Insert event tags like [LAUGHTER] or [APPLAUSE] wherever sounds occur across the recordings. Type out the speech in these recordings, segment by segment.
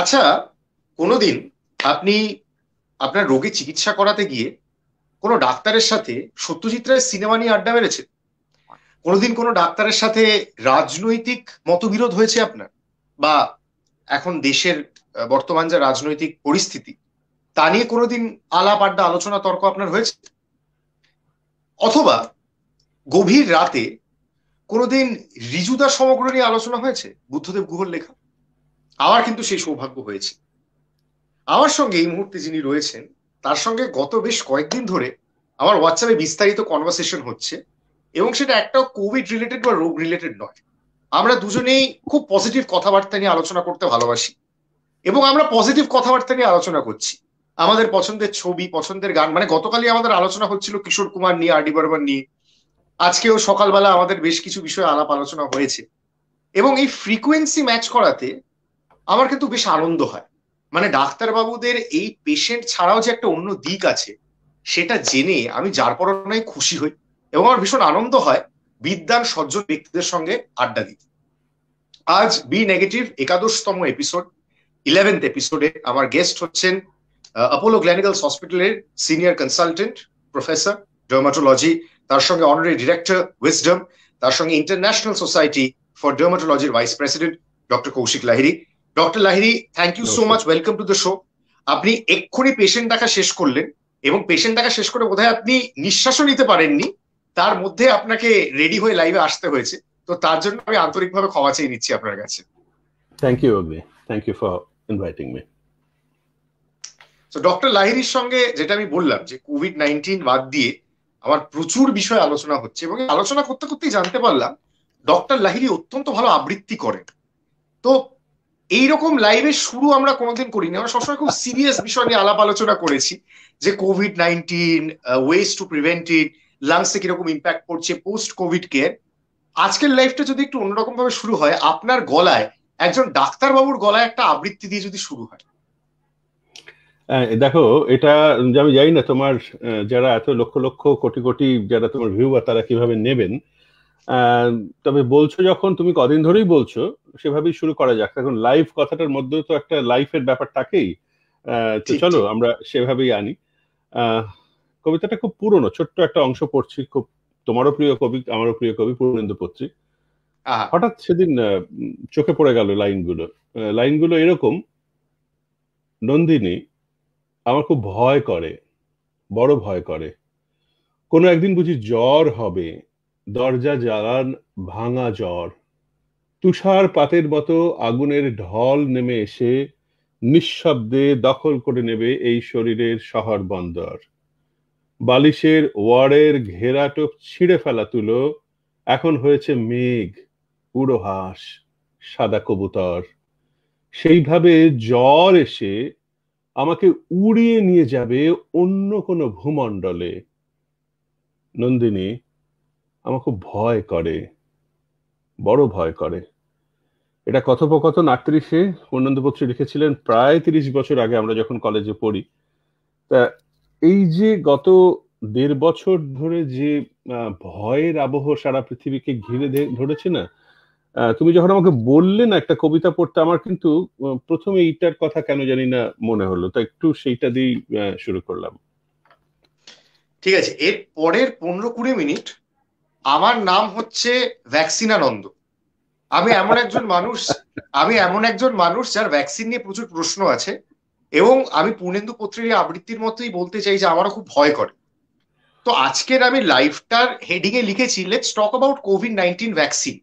আচ্ছা কোনোদিন আপনি আপনার রোগী চিকিৎসা করাতে গিয়ে কোনো ডাক্তারের সাথে সত্যজিৎ রায়ের সিনেমা নিয়ে আড্ডা মেরেছে কোনোদিন কোনো ডাক্তারের সাথে রাজনৈতিক মতবিরোধ হয়েছে আপনার বা এখন দেশের বর্তমান যে রাজনৈতিক পরিস্থিতি তা নিয়ে কোনোদিন আলাপ আড্ডা আলোচনা তর্ক আপনার হয়েছে অথবা গভীর রাতে কোনোদিন রিজুদা সমগ্র নিয়ে আলোচনা হয়েছে বুদ্ধদেব গুহর লেখা আমার কিন্তু সেই সৌভাগ্য হয়েছে আমার সঙ্গে এই মুহূর্তে যিনি রয়েছেন তার সঙ্গে গত বেশ কয়েকদিন ধরে আমার হোয়াটসঅ্যাপে বিস্তারিত কনভারসেশন হচ্ছে এবং সেটা একটা কোভিড রিলেটেড বা রোগ রিলেটেড নয় আমরা দুজনেই খুব পজিটিভ কথাবার্তা নিয়ে আলোচনা করতে ভালোবাসি এবং আমরা পজিটিভ কথাবার্তা নিয়ে আলোচনা করছি আমাদের পছন্দের ছবি পছন্দের গান মানে গতকালই আমাদের আলোচনা হচ্ছিল কিশোর কুমার নিয়ে আর ডি বর্মন নিয়ে আজকেও সকালবেলা আমাদের বেশ কিছু বিষয়ে আলাপ আলোচনা হয়েছে এবং এই ফ্রিকুয়েন্সি ম্যাচ করাতে আমার কিন্তু বেশ আনন্দ হয় মানে ডাক্তারবাবুদের এই পেশেন্ট ছাড়াও যে একটা অন্য দিক আছে সেটা জেনে আমি যার পর খুশি হই এবং আমার ভীষণ আনন্দ হয় বিদ্যান সজ্জ ব্যক্তিদের সঙ্গে আড্ডা দিতে আজ বি নেগেটিভ একাদশতম এপিসোড ইলেভেন্থ এপিসোডে আমার গেস্ট হচ্ছেন অপোলো গ্ল্যানিক্যালস হসপিটালের সিনিয়র কনসালটেন্ট প্রফেসর ডোমাটোলজি তার সঙ্গে অনারি ডিরেক্টর উইসডম তার সঙ্গে ইন্টারন্যাশনাল সোসাইটি ফর ডোমাটোলজির vice president doctor Kaushik Lahiri doctor Lahiri thank you so much welcome to the show আপনি এক্ষুনি পেশেন্ট দেখা শেষ করলেন এবং পেশেন্ট দেখা শেষ করে বোধহয় আপনি নিঃশ্বাসও নিতে পারেননি তার মধ্যে আপনাকে রেডি হয়ে লাইভে আসতে হয়েছে তো তার জন্য আমি আন্তরিকভাবে ক্ষমা চেয়ে নিচ্ছি আপনার কাছে thank you Agni thank you for inviting me তো ডক্টর লাহিরির সঙ্গে যেটা আমি বললাম যে কোভিড নাইনটিন বাদ দিয়ে আমার প্রচুর বিষয়ে আলোচনা হচ্ছে এবং আলোচনা করতে করতেই জানতে পারলাম ডক্টর লাহিরি অত্যন্ত ভালো আবৃত্তি করেন তো এইরকম লাইভের শুরু আমরা কোনোদিন করিনি আমরা সবসময় খুব সিরিয়াস বিষয় নিয়ে আলাপ আলোচনা করেছি যে COVID nineteen ways to prevent it লাংসে কিরকম ইম্প্যাক্ট পড়ছে পোস্ট কোভিড কেয়ার আজকের লাইফটা যদি একটু অন্যরকম ভাবে শুরু হয় আপনার গলায় একজন ডাক্তারবাবুর গলায় একটা আবৃত্তি দিয়ে যদি শুরু হয় দেখো এটা আমি জানি না তোমার যারা এত লক্ষ লক্ষ কোটি কোটি যারা তোমার ভিউ তারা কিভাবে নেবেন তবে বলছো যখন তুমি কদিন ধরেই বলছো সেভাবেই শুরু করা যাক এখন লাইভ কথাটার মধ্যে তো একটা লাইফের ব্যাপার থাকেই তো চলো আমরা সেভাবেই আনি কবিতাটা খুব পুরনো ছোট্ট একটা অংশ পড়ছি খুব তোমারও প্রিয় কবি আমারও প্রিয় কবি পূর্ণেন্দু পত্রী হঠাৎ সেদিন চোখে পড়ে গেল লাইনগুলো লাইনগুলো এরকম নন্দিনী আমার খুব ভয় করে বড় ভয় করে কোনো একদিন বুঝি জ্বর হবে দরজা জ্বালান ভাঙা জ্বর তুষার পাতের মতো আগুনের ঢল নেমে এসে নিঃশব্দে দখল করে নেবে এই শরীরের শহর বন্দর বালিশের ওয়ারের ঘেরাটোপ ছিঁড়ে ফেলা তুলো এখন হয়েছে মেঘ উড়োহাস সাদা কবুতর সেইভাবে জ্বর এসে আমাকে উড়িয়ে নিয়ে যাবে অন্য কোনো ভূমণ্ডলে নন্দিনী আমার খুব ভয় করে বড় ভয় করে এটা কথোপকথন আটত্রিশে পূর্ণন্দপত্রী লিখেছিলেন প্রায় তিরিশ বছর আগে আমরা যখন কলেজে পড়ি তা এই যে গত দেড় বছর ধরে যে ভয়ের আবহ সারা পৃথিবীকে ঘিরে ধরেছে না তুমি যখন আমাকে বললে না একটা কবিতা পড়তে আমার কিন্তু প্রথমে এইটার কথা কেন জানি না মনে হলো তা একটু সেইটা দিয়েই শুরু করলাম ঠিক আছে এর পরের পনেরো কুড়ি মিনিট আমার নাম হচ্ছে ভ্যাকসিনানন্দ আমি এমন একজন মানুষ আমি এমন একজন মানুষ যার ভ্যাকসিন নিয়ে প্রচুর প্রশ্ন আছে এবং আমি পূর্ণেন্দু পত্রের আবৃত্তির মতোই বলতে চাই যে আমারও খুব ভয় করে তো আজকের আমি লাইফটার হেডিং এ লিখেছি let's talk about COVID nineteen vaccine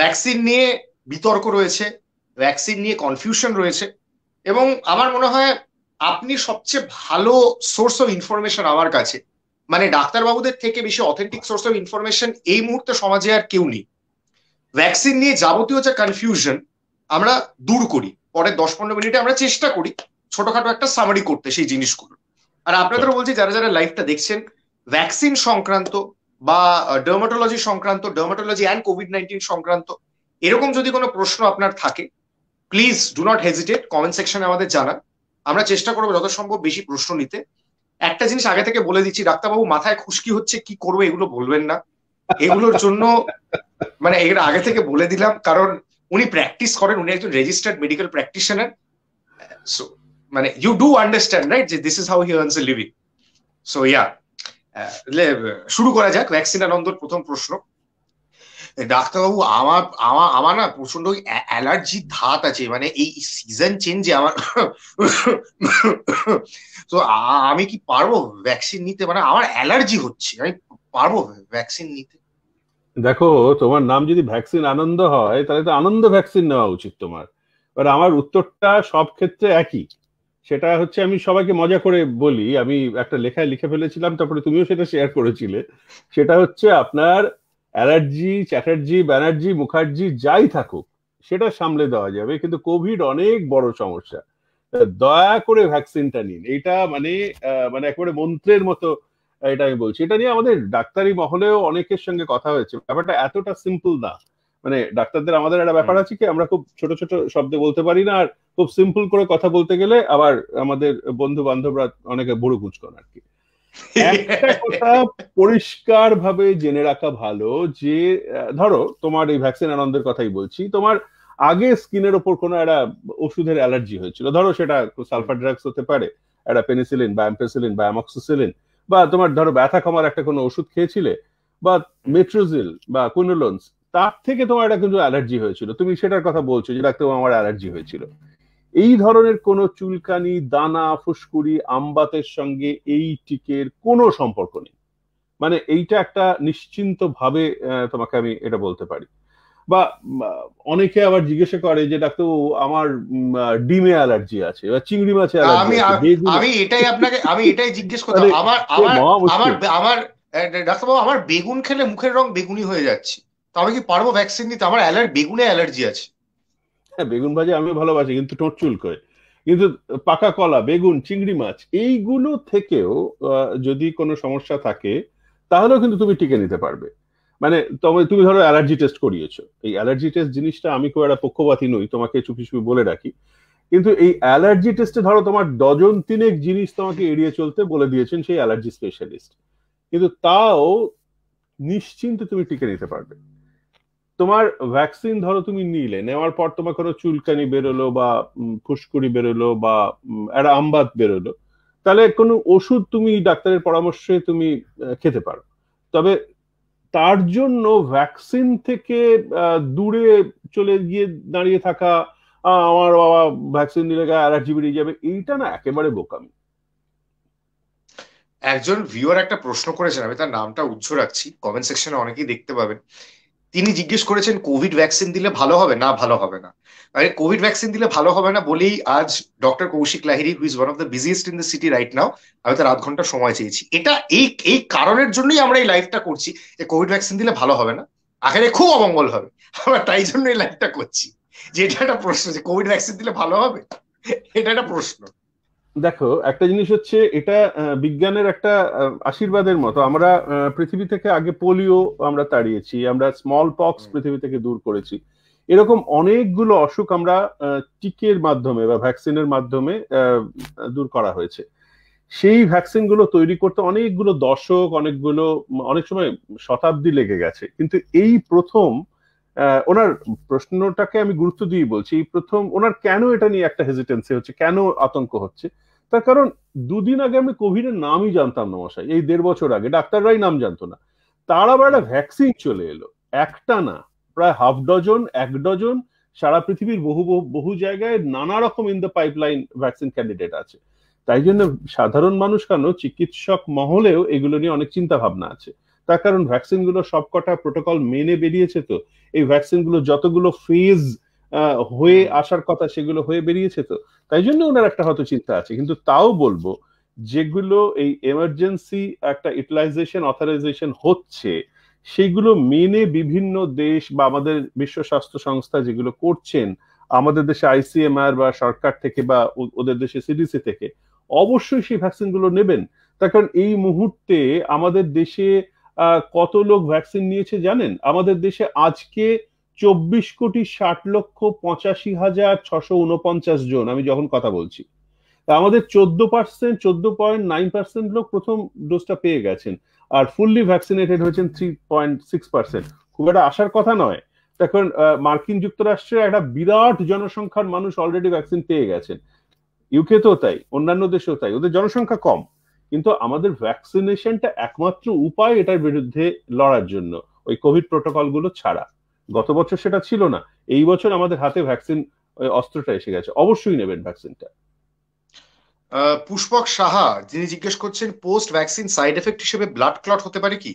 vaccine নিয়ে বিতর্ক রয়েছে ভ্যাকসিন নিয়ে কনফিউশন রয়েছে এবং আমার মনে হয় আপনি সবচেয়ে ভালো সোর্স অফ ইনফরমেশন আমার কাছে মানে ডাক্তারবাবুদের থেকে বেশি অথেন্টিক সোর্স অফ ইনফরমেশন এই মুহূর্তে সমাজে আর কেউ নেই ভ্যাকসিন নিয়ে যাবতীয় যে কনফিউশন আমরা দূর করি পরে দশ পনেরো মিনিটে আমরা চেষ্টা করি ছোটখাটো একটা সামারি করতে সেই জিনিসগুলো আর আপনাদের বলছি যারা যারা লাইফটা দেখছেন ভ্যাকসিন সংক্রান্ত বা ডার্মাটোলজি সংক্রান্ত ডার্মাটোলজি অ্যান্ড কোভিড নাইন্টিন সংক্রান্ত এরকম যদি কোনো প্রশ্ন আপনার থাকে please do not hesitate comment সেকশনে আমাদের জানান আমরা চেষ্টা করবো যত সম্ভব বেশি প্রশ্ন নিতে একটা জিনিস আগে থেকে বলে দিচ্ছি ডাক্তারবাবু মাথায় খুশকি হচ্ছে কি করবো এগুলো বলবেন না এগুলোর জন্য মানে এর আগে থেকে বলে দিলাম কারণ উনি প্র্যাকটিস করেন উনি একজন রেজিস্টার্ড মেডিকেল প্র্যাকটিশনার সো মানে ইউ ডু আন্ডারস্ট্যান্ড রাইট যে this is how he earns a living so yeah শুরু করা যাক ভ্যাকসিন আনন্দর প্রথম প্রশ্ন ডাক্তারবাবু আমার আমার আমার না প্রচন্ড অ্যালার্জি ধাত আছে মানে এই সিজন চেঞ্জে আমার তো আমি কি পারবো ভ্যাকসিন নিতে মানে আমার অ্যালার্জি হচ্ছে আমি পারবো ভ্যাকসিন নিতে দেখো তোমার নাম যদি ভ্যাকসিন আনন্দ হয় তাহলে তো আনন্দ ভ্যাকসিন নেওয়া উচিত তোমার এবার আমার উত্তরটা সব ক্ষেত্রে একই সেটা হচ্ছে আমি সবাইকে মজা করে বলি আমি একটা লেখায় লিখে ফেলেছিলাম তারপরে তুমিও সেটা শেয়ার করেছিলে সেটা হচ্ছে আপনার অ্যালার্জি চ্যাটার্জি ব্যানার্জি মুখার্জি যাই থাকুক সেটা সামলে দেওয়া যাবে কিন্তু কোভিড অনেক বড় সমস্যা দয়া করে ভ্যাকসিনটা নিন এটা মানে মানে একেবারে মন্ত্রের মতো এটা আমি বলছি এটা নিয়ে আমাদের ডাক্তারি মহলেও অনেকের সঙ্গে কথা হয়েছে ব্যাপারটা এতটা সিম্পল না মানে ডাক্তারদের আমাদের একটা ব্যাপার আছে কি আমরা খুব ছোট ছোট শব্দে বলতে পারি না আর খুব সিম্পল করে কথা বলতে গেলে আবার আমাদের বন্ধু বান্ধবরা অনেকে বুড়ো কুচ আর কি একটা কথা পরিষ্কার ভাবে জেনে রাখা ভালো যে ধরো তোমার এই ভ্যাকসিন আনন্দের কথাই বলছি তোমার আগে স্কিনের ওপর কোনো একটা ওষুধের অ্যালার্জি হয়েছিল ধরো সেটা সালফার ড্রাগস হতে পারে একটা পেনিসিলিন বা অ্যাম্পেসিলিন বা অ্যামক্সোসিলিন বা তোমার ধরো ব্যথা কমার একটা কোনো ওষুধ খেয়েছিলে বা মেট্রোজিল বা কুইনোলন্স তার থেকে তোমার একটা কিন্তু অ্যালার্জি হয়েছিল তুমি সেটার কথা বলছো যেটা তোমার আমার অ্যালার্জি হয়েছিল এই ধরনের কোন চুলকানি দানা ফুসকুড়ি আমবাতের সঙ্গে এই টিকের কোনো সম্পর্ক নেই মানে এইটা একটা নিশ্চিন্তভাবে তোমাকে আমি এটা বলতে পারি বা অনেকে আবার জিজ্ঞাসা করে যে ডাক্তার আমার ডিমে অ্যালার্জি আছে বা চিংড়ি মাছে আমি আমি এটাই আপনাকে আমি এটাই জিজ্ঞেস করতাম আমার আমার আমার ডাক্তারবাবু আমার বেগুন খেলে মুখের রং বেগুনি হয়ে যাচ্ছে তো আমি কি পারবো ভ্যাকসিন নিতে আমার অ্যালার্জি বেগুনে অ্যালার্জি আছে হ্যাঁ বেগুন ভাজি আমি ভালোবাসি কিন্তু ঠোঁট করে কিন্তু পাকা কলা বেগুন চিংড়ি মাছ এইগুলো থেকেও যদি কোনো সমস্যা থাকে তাহলেও কিন্তু তুমি টিকে নিতে পারবে মানে তবে তুমি ধরো অ্যালার্জি টেস্ট করিয়েছো এই অ্যালার্জি টেস্ট জিনিসটা আমি খুব একটা পক্ষপাতী নই তোমাকে চুপি চুপি বলে রাখি কিন্তু এই অ্যালার্জি টেস্টে ধরো তোমার ডজন তিনেক জিনিস তোমাকে এড়িয়ে চলতে বলে দিয়েছেন সেই অ্যালার্জি স্পেশালিস্ট কিন্তু তাও নিশ্চিন্তে তুমি টিকে নিতে পারবে তোমার ভ্যাকসিন ধরো তুমি নিলে নেওয়ার পর তোমার কোনো চুলকানি বেরোলো বা ফুসকুড়ি বেরোলো বা একটা আমবাত বেরোলো তাহলে কোনো ওষুধ তুমি ডাক্তারের পরামর্শে তুমি খেতে পারো তবে তার জন্য ভ্যাকসিন থেকে দূরে চলে গিয়ে দাঁড়িয়ে থাকা আমার বাবা ভ্যাকসিন নিলে গায়ে অ্যালার্জি বেরিয়ে যাবে এইটা না একেবারে বোকামি একজন ভিউয়ার একটা প্রশ্ন করেছেন আমি তার নামটা উচ্চ রাখছি কমেন্ট সেকশনে অনেকেই দেখতে পাবেন তিনি জিজ্ঞেস করেছেন কোভিড ভ্যাকসিন দিলে ভালো হবে না ভালো হবে না মানে কোভিড ভ্যাকসিন দিলে ভালো হবে না বলেই আজ doctor Kaushik Lahiri who's one of the busiest in the city right now আমি তার আধ ঘন্টা সময় চেয়েছি এটা এই এই কারণের জন্যই আমরা এই লাইফটা করছি যে কোভিড ভ্যাকসিন দিলে ভালো হবে না আখেরে খুব অমঙ্গল হবে আমরা তাই জন্য এই লাইফটা করছি যে এটা একটা প্রশ্ন যে কোভিড ভ্যাকসিন দিলে ভালো হবে এটা একটা প্রশ্ন দেখো একটা জিনিস হচ্ছে এটা বিজ্ঞানের একটা আশীর্বাদের মতো আমরা পৃথিবী থেকে আগে পোলিও আমরা তাড়িয়েছি আমরা স্মল পক্স পৃথিবী থেকে দূর করেছি এরকম অনেকগুলো অসুখ আমরা টিকের মাধ্যমে বা ভ্যাকসিনের মাধ্যমে দূর করা হয়েছে সেই ভ্যাকসিনগুলো তৈরি করতে অনেকগুলো দশক অনেকগুলো অনেক সময় শতাব্দী লেগে গেছে কিন্তু এই প্রথম আহ ওনার প্রশ্নটাকে আমি গুরুত্ব দিয়ে বলছি প্রথম ওনার কেন এটা নিয়ে একটা হেজিটেন্সি হচ্ছে কেন আতঙ্ক হচ্ছে তার কারণ দুদিন আগে আমি কোভিডের নামই জানতাম না মশাই এই দেড় বছর আগে ডাক্তাররাই নাম জানতো না তার আবার একটা ভ্যাকসিন চলে এলো একটা না প্রায় হাফ ডজন এক ডজন সারা পৃথিবীর বহু বহু জায়গায় নানা রকম in the pipeline vaccine candidate আছে তাই জন্য সাধারণ মানুষ কেন চিকিৎসক মহলেও এগুলো নিয়ে অনেক চিন্তা ভাবনা আছে তার কারণ ভ্যাকসিনগুলো সবকটা প্রোটোকল মেনে বেরিয়েছে তো এই ভ্যাকসিনগুলো যতগুলো ফেজ হয়ে আসার কথা সেগুলো হয়ে বেরিয়েছে তো তাই জন্য ওনার একটা হয়তো চিন্তা আছে কিন্তু তাও বলবো যেগুলো এই এমার্জেন্সি একটা ইউটিলাইজেশন অথরাইজেশন হচ্ছে সেগুলো মেনে বিভিন্ন দেশ বা আমাদের বিশ্ব স্বাস্থ্য সংস্থা যেগুলো করছেন আমাদের দেশে আইসিএমআর বা সরকার থেকে বা ওদের দেশে সিডিসি থেকে অবশ্যই সেই ভ্যাকসিনগুলো নেবেন তার কারণ এই মুহূর্তে আমাদের দেশে কত লোক ভ্যাকসিন নিয়েছে জানেন আমাদের দেশে আজকে চব্বিশ কোটি ষাট লক্ষ পঁচাশি হাজার ছশো উনপঞ্চাশ জন আমি যখন কথা বলছি আমাদের চোদ্দ পার্সেন্ট চোদ্দ পয়েন্ট নাইন পার্সেন্ট লোক প্রথম ডোজটা পেয়ে গেছেন আর ফুললি ভ্যাকসিনেটেড হয়েছেন থ্রি পয়েন্ট সিক্স পার্সেন্ট খুব একটা আসার কথা নয় এখন মার্কিন যুক্তরাষ্ট্রে একটা বিরাট জনসংখ্যার মানুষ অলরেডি ভ্যাকসিন পেয়ে গেছেন ইউকে তো তাই অন্যান্য দেশেও তাই ওদের জনসংখ্যা কম কিন্তু আমাদের ভ্যাকসিনেশনটা একমাত্র উপায় এটার বিরুদ্ধে লড়ার জন্য ওই কোভিড প্রোটোকলগুলো ছাড়া গত বছর সেটা ছিল না এই বছর আমাদের হাতে ভ্যাকসিন অস্ত্রটা এসে গেছে অবশ্যই নেবেন ভ্যাকসিনটা পুষ্পক সাহা যিনি জিজ্ঞেস করছেন পোস্ট ভ্যাকসিন সাইড এফেক্ট হিসেবে ব্লাড ক্লট হতে পারে কি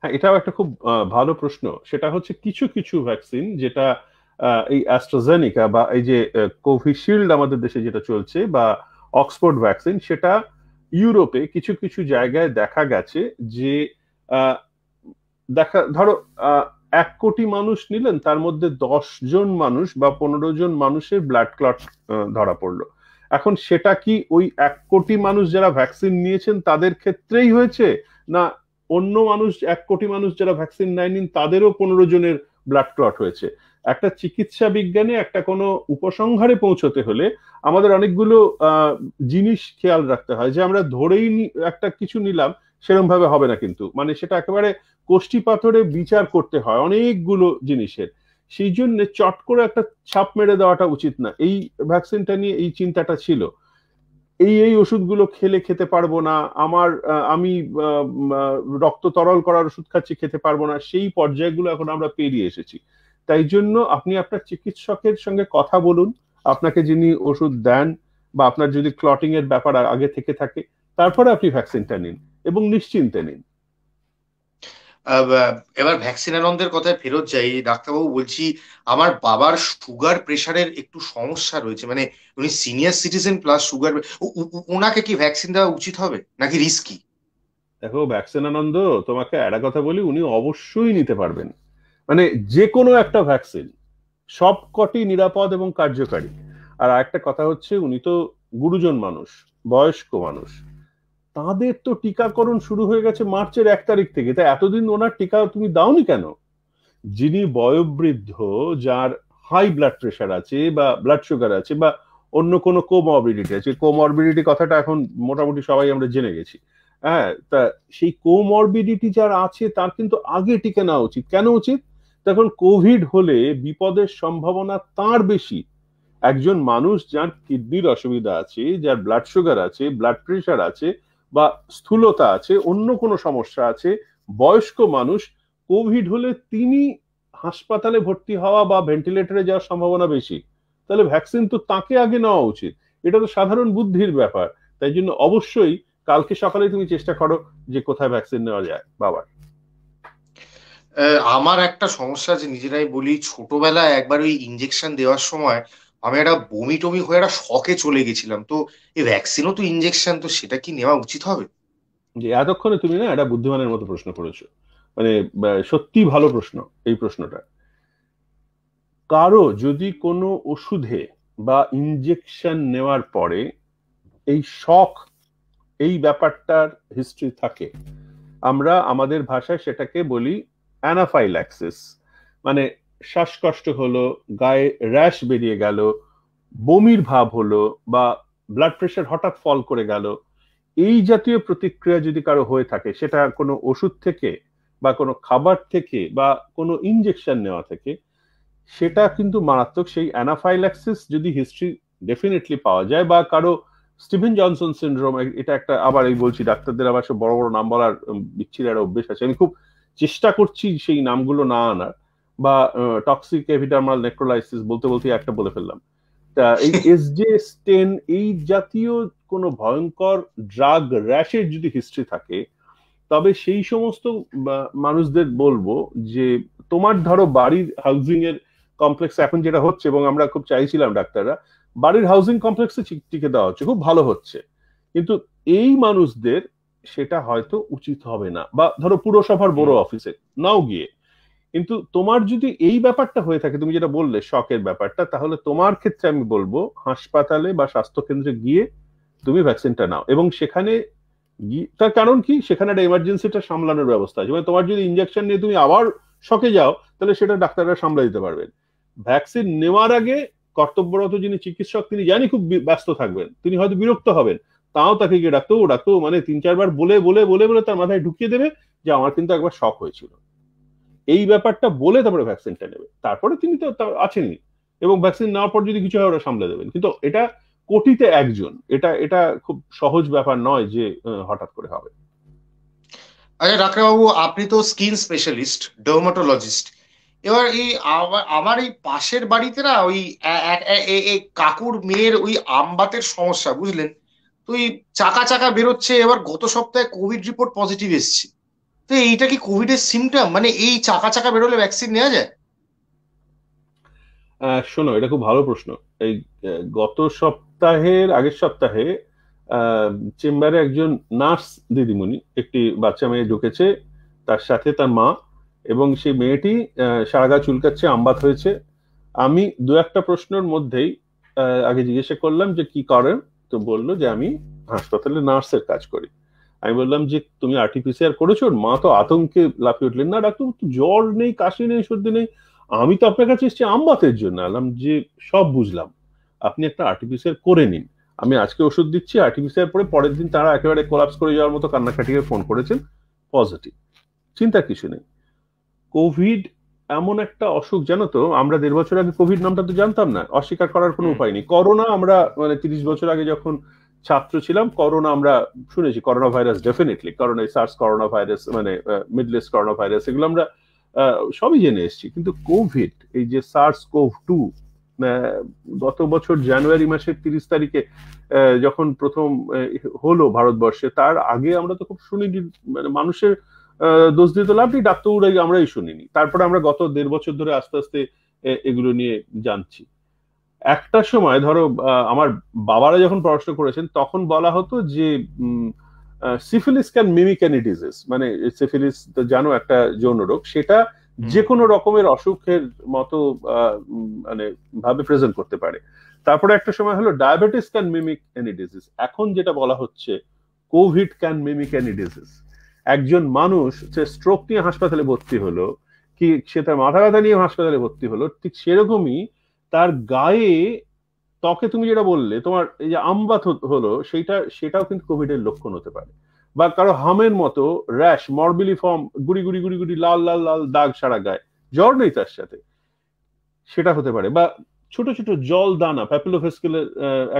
হ্যাঁ এটাও একটা খুব ভালো প্রশ্ন সেটা হচ্ছে কিছু কিছু ভ্যাকসিন যেটা এই অ্যাস্ট্রোজেনিকা বা এই যে কোভিশিল্ড আমাদের দেশে যেটা চলছে বা অক্সফোর্ড ভ্যাকসিন সেটা ইউরোপে কিছু কিছু জায়গায় দেখা গেছে যে দেখা ধরো এক কোটি মানুষ নিলেন তার মধ্যে দশ জন মানুষ বা পনেরো জন মানুষের ব্লাড ক্লট ধরা পড়লো এখন সেটা কি ওই এক কোটি মানুষ যারা ভ্যাকসিন নিয়েছেন তাদের ক্ষেত্রেই হয়েছে না অন্য মানুষ এক কোটি মানুষ যারা ভ্যাকসিন নেয়নি তাদেরও পনেরো জনের ব্লাড ক্লট হয়েছে একটা চিকিৎসা বিজ্ঞানে একটা কোনো উপসংহারে পৌঁছতে হলে আমাদের অনেকগুলো জিনিস খেয়াল রাখতে হয় যে আমরা ধরেই একটা কিছু নিলাম সেরম ভাবে হবে না কিন্তু মানে সেটা একেবারে কোষ্ঠী পাথরে বিচার করতে হয় অনেকগুলো জিনিসের সেই জন্য চট করে একটা ছাপ মেরে দেওয়াটা উচিত না এই ভ্যাকসিনটা নিয়ে এই চিন্তাটা ছিল এই এই ওষুধগুলো খেলে খেতে পারবো না আমার আমি রক্ত তরল করার ওষুধ খাচ্ছি খেতে পারবো না সেই পর্যায়গুলো এখন আমরা পেরিয়ে এসেছি তাই জন্য আপনি আপনার চিকিৎসকের সঙ্গে কথা বলুন আপনাকে যিনি ওষুধ দেন বা আপনার যদি ক্লটিং এর ব্যাপার আগে থেকে থাকে তারপরে আপনি ভ্যাকসিনটা নিন এবং নিশ্চিন্তে নিন এবার ভ্যাকসিন আনন্দের কথায় ফেরত যাই ডাক্তারবাবু বলছি আমার বাবার সুগার প্রেশারের একটু সমস্যা রয়েছে মানে উনি সিনিয়র সিটিজেন প্লাস সুগার ওনাকে কি ভ্যাকসিন দেওয়া উচিত হবে নাকি রিস্কি দেখো ভ্যাকসিন আনন্দ তোমাকে একটা কথা বলি উনি অবশ্যই নিতে পারবেন মানে যে কোনো একটা ভ্যাকসিন সবকটি নিরাপদ এবং কার্যকারী আর একটা কথা হচ্ছে উনি তো গুরুজন মানুষ বয়স্ক মানুষ তাদের তো টিকাকরণ শুরু হয়ে গেছে মার্চের এক তারিখ থেকে তা এতদিন ওনার টিকা তুমি দাওনি কেন যিনি বয়োবৃদ্ধ যার হাই ব্লাড প্রেশার আছে বা ব্লাড সুগার আছে বা অন্য কোনো কোমরবিডিটি আছে কোমরবিডিটি কথাটা এখন মোটামুটি সবাই আমরা জেনে গেছি হ্যাঁ তা সেই কোমরবিডিটি যার আছে তার কিন্তু আগে টিকা নেওয়া উচিত কেন উচিত তখন কোভিড হলে বিপদের সম্ভাবনা তার বেশি একজন মানুষ যার কিডনির অসুবিধা আছে যার ব্লাড সুগার আছে ব্লাড প্রেশার আছে বা স্থূলতা আছে অন্য কোনো সমস্যা আছে বয়স্ক মানুষ কোভিড হলে তিনি হাসপাতালে ভর্তি হওয়া বা ভেন্টিলেটরে যাওয়ার সম্ভাবনা বেশি তাহলে ভ্যাকসিন তো তাকে আগে নেওয়া উচিত এটা তো সাধারণ বুদ্ধির ব্যাপার তাই জন্য অবশ্যই কালকে সকালে তুমি চেষ্টা করো যে কোথায় ভ্যাকসিন নেওয়া যায় বাবার আমার একটা সমস্যা আছে নিজেরাই বলি ছোটবেলায় একবার ওই ইঞ্জেকশন দেওয়ার সময় আমি একটা বমি টমি হয়ে একটা শখে চলে গেছিলাম তো এই ভ্যাকসিনও তো ইঞ্জেকশন তো সেটা কি নেওয়া উচিত হবে যে এতক্ষণে তুমি না একটা বুদ্ধিমানের মতো প্রশ্ন করেছো মানে সত্যি ভালো প্রশ্ন এই প্রশ্নটা কারো যদি কোনো ওষুধে বা ইঞ্জেকশন নেওয়ার পরে এই শখ এই ব্যাপারটার হিস্ট্রি থাকে আমরা আমাদের ভাষায় সেটাকে বলি অ্যানাফাইল্যাক্সিস মানে শ্বাসকষ্ট হলো গায়ে র্যাশ বেরিয়ে গেল বমির ভাব হলো বা ব্লাড প্রেশার হঠাৎ ফল করে গেল এই জাতীয় প্রতিক্রিয়া যদি কারো হয়ে থাকে সেটা কোনো ওষুধ থেকে বা কোনো খাবার থেকে বা কোনো ইনজেকশন নেওয়া থেকে সেটা কিন্তু মারাত্মক সেই অ্যানাফাইল্যাক্সিস যদি হিস্ট্রি ডেফিনেটলি পাওয়া যায় বা কারো স্টিভেন জনসন সিন্ড্রোম এটা একটা আবার এই বলছি ডাক্তারদের আবার সব বড় বড় নাম বলার বিচ্ছিন্ন একটা অভ্যেস আছে আমি খুব চেষ্টা করছি সেই নামগুলো না আনার বা টক্সিক এভিডার্মাল নেক্রোলাইসিস বলতে বলতে একটা বলে ফেললাম তা এই এসজে [LAUGHS] টেন এই জাতীয় কোনো ভয়ঙ্কর ড্রাগ র্যাশের যদি হিস্ট্রি থাকে তবে সেই সমস্ত মানুষদের বলবো যে তোমার ধরো বাড়ির হাউজিং এর কমপ্লেক্স এখন যেটা হচ্ছে এবং আমরা খুব চাইছিলাম ডাক্তাররা বাড়ির হাউজিং কমপ্লেক্সে টিকে দেওয়া হচ্ছে খুব ভালো হচ্ছে কিন্তু এই মানুষদের সেটা হয়তো উচিত হবে না বা ধরো পুরসভার বড় অফিসে নাও গিয়ে কিন্তু তোমার যদি এই ব্যাপারটা হয়ে থাকে তুমি যেটা বললে শখের ব্যাপারটা তাহলে তোমার ক্ষেত্রে আমি বলবো হাসপাতালে বা স্বাস্থ্যকেন্দ্রে গিয়ে তুমি ভ্যাকসিনটা নাও এবং সেখানে তার কারণ কি সেখানে একটা এমার্জেন্সিটা সামলানোর ব্যবস্থা আছে মানে তোমার যদি ইঞ্জেকশন নিয়ে তুমি আবার শখে যাও তাহলে সেটা ডাক্তাররা সামলা দিতে পারবেন ভ্যাকসিন নেওয়ার আগে কর্তব্যরত যিনি চিকিৎসক তিনি জানি খুব ব্যস্ত থাকবেন তিনি হয়তো বিরক্ত হবেন তাও তাকে গিয়ে ডাকতো ও ডাকতো মানে তিন চারবার বলে বলে বলে বলে তার মাথায় ঢুকিয়ে দেবে যে আমার কিন্তু একবার শখ হয়েছিল এই ব্যাপারটা বলে তারপরে ভ্যাকসিনটা নেবে তারপরে তিনি তো আছেনই এবং ভ্যাকসিন নেওয়ার পর যদি কিছু হয় ওরা সামলে দেবেন কিন্তু এটা কোটিতে একজন এটা এটা খুব সহজ ব্যাপার নয় যে হঠাৎ করে হবে আচ্ছা ডাক্তারবাবু আপনি তো স্কিন স্পেশালিস্ট ডোমাটোলজিস্ট এবার এই আমার এই পাশের বাড়িতে না ওই কাকুর মেয়ের ওই আমবাতের সমস্যা বুঝলেন তুই চাকা চাকা বেরোচ্ছে এবার গত সপ্তাহে কোভিড রিপোর্ট পজিটিভ এসছে তো এইটা কি কোভিড এর সিমটম মানে এই চাকা চাকা বেরোলে ভ্যাকসিন নেওয়া যায় শোনো এটা খুব ভালো প্রশ্ন এই গত সপ্তাহের আগের সপ্তাহে চেম্বারে একজন নার্স দিদিমণি একটি বাচ্চা মেয়ে ঢুকেছে তার সাথে তার মা এবং সেই মেয়েটি সারাগা চুলকাচ্ছে আম্বাত হয়েছে আমি দু একটা প্রশ্নের মধ্যেই আগে জিজ্ঞাসা করলাম যে কি করেন তো বলল যে আমি হাসপাতালে নার্সের কাজ করি আমি বললাম যে তুমি আর্টিফিসিয়াল করেছো মা তো আতঙ্কে লাফিয়ে উঠলেন না ডাক্তার জ্বর নেই কাশি নেই সর্দি নেই আমি তো আপনার কাছে এসেছি আমবাতের জন্য আলাম যে সব বুঝলাম আপনি একটা আর্টিফিসিয়াল করে নিন আমি আজকে ওষুধ দিচ্ছি আর্টিফিসিয়াল পরে পরের দিন তারা একেবারে কোলাপস করে যাওয়ার মতো কান্নাকাটিকে ফোন করেছেন পজিটিভ চিন্তা কিছু নেই কোভিড এমন একটা অসুখ জানো তো আমরা দেড় বছর আগে কোভিড নামটা তো জানতাম না অস্বীকার করার কোনো উপায় নেই করোনা আমরা মানে তিরিশ বছর আগে যখন ছাত্র ছিলাম করোনা আমরা শুনেছি corona virus definitely corona SARS corona virus মানে মিডলেস করোনা ভাইরাস এগুলো আমরা সবই জেনে এসেছি কিন্তু কোভিড এই যে সার্স কোভ টু গত বছর জানুয়ারি মাসের তিরিশ তারিখে যখন প্রথম হলো ভারতবর্ষে তার আগে আমরা তো খুব শুনি মানে মানুষের দোষ দিতে লাভ নেই ডাক্তার আমরাই শুনিনি তারপরে আমরা গত দেড় বছর ধরে আস্তে আস্তে এগুলো নিয়ে জানছি একটা সময় ধরো আমার বাবারা যখন পড়াশোনা করেছেন তখন বলা হতো যে syphilis can mimic any disease মানে সিফিলিস তো জানো একটা যৌন রোগ সেটা যে কোনো রকমের অসুখের মতো মানে ভাবে প্রেজেন্ট করতে পারে তারপরে একটা সময় হলো diabetes can mimic any disease এখন যেটা বলা হচ্ছে COVID can mimic any disease একজন মানুষ সে স্ট্রোক নিয়ে হাসপাতালে ভর্তি হলো কি সে তার মাথা ব্যথা নিয়ে হাসপাতালে ভর্তি হলো ঠিক সেরকমই তার গায়ে ত্বকে তুমি যেটা বললে তোমার এই যে আমবাত হলো সেইটা সেটাও কিন্তু কোভিডের লক্ষণ হতে পারে বা কারো হামের মতো র্যাশ মরবিলি ফর্ম গুড়ি গুড়ি গুড়ি গুড়ি লাল লাল লাল দাগ সারা গায়ে জ্বর নেই তার সাথে সেটা হতে পারে বা ছোট ছোট জল দানা প্যাপিলোফেসকেলের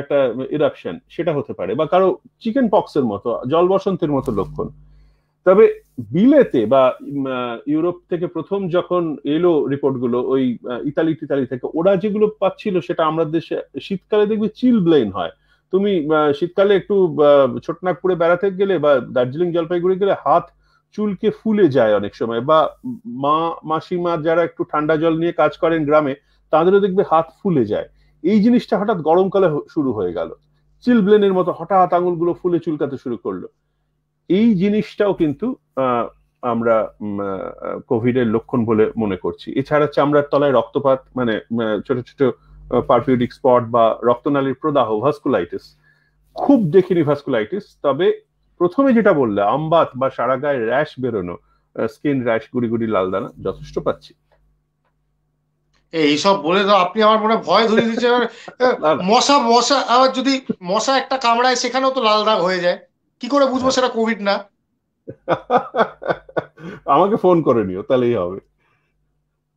একটা ইরাপশন সেটা হতে পারে বা কারো চিকেন পক্সের মতো জল বসন্তের মতো লক্ষণ তবে বিলেতে বা ইউরোপ থেকে প্রথম যখন এলো রিপোর্টগুলো ওই ইতালি টিতালি থেকে ওরা যেগুলো পাচ্ছিল সেটা আমরা দেশে শীতকালে দেখবি চিল ব্লেন হয় তুমি শীতকালে একটু ছোটনাগপুরে বেড়াতে গেলে বা দার্জিলিং জলপাইগুড়ি গেলে হাত চুলকে ফুলে যায় অনেক সময় বা মা মাসিমা যারা একটু ঠান্ডা জল নিয়ে কাজ করেন গ্রামে তাদেরও দেখবে হাত ফুলে যায় এই জিনিসটা হঠাৎ গরমকালে শুরু হয়ে গেল চিল ব্লেনের মতো হঠাৎ আঙুলগুলো ফুলে চুলকাতে শুরু করলো এই জিনিসটাও কিন্তু আমরা কোভিডের লক্ষণ বলে মনে করছি এছাড়া চামড়ার তলায় রক্তপাত মানে ছোট ছোট পারফিউটিক স্পট বা রক্তনালীর প্রদাহ ভাস্কুলাইটিস খুব দেখিনি ভাস্কুলাইটিস তবে প্রথমে যেটা বললে আমবাত বা সারা গায়ে র্যাশ বেরোনো স্কিন র্যাশ গুড়ি গুড়ি লাল দানা যথেষ্ট পাচ্ছি এইসব বলে তো আপনি আমার মনে ভয় ধরে দিচ্ছেন মশা মশা আবার যদি মশা একটা কামড়ায় সেখানেও তো লাল দাগ হয়ে যায় কি করে বুঝবো হ্যাঁ। সেটা কোভিড না [LAUGHS] আমাকে ফোন করে নিও তাহলেই হবে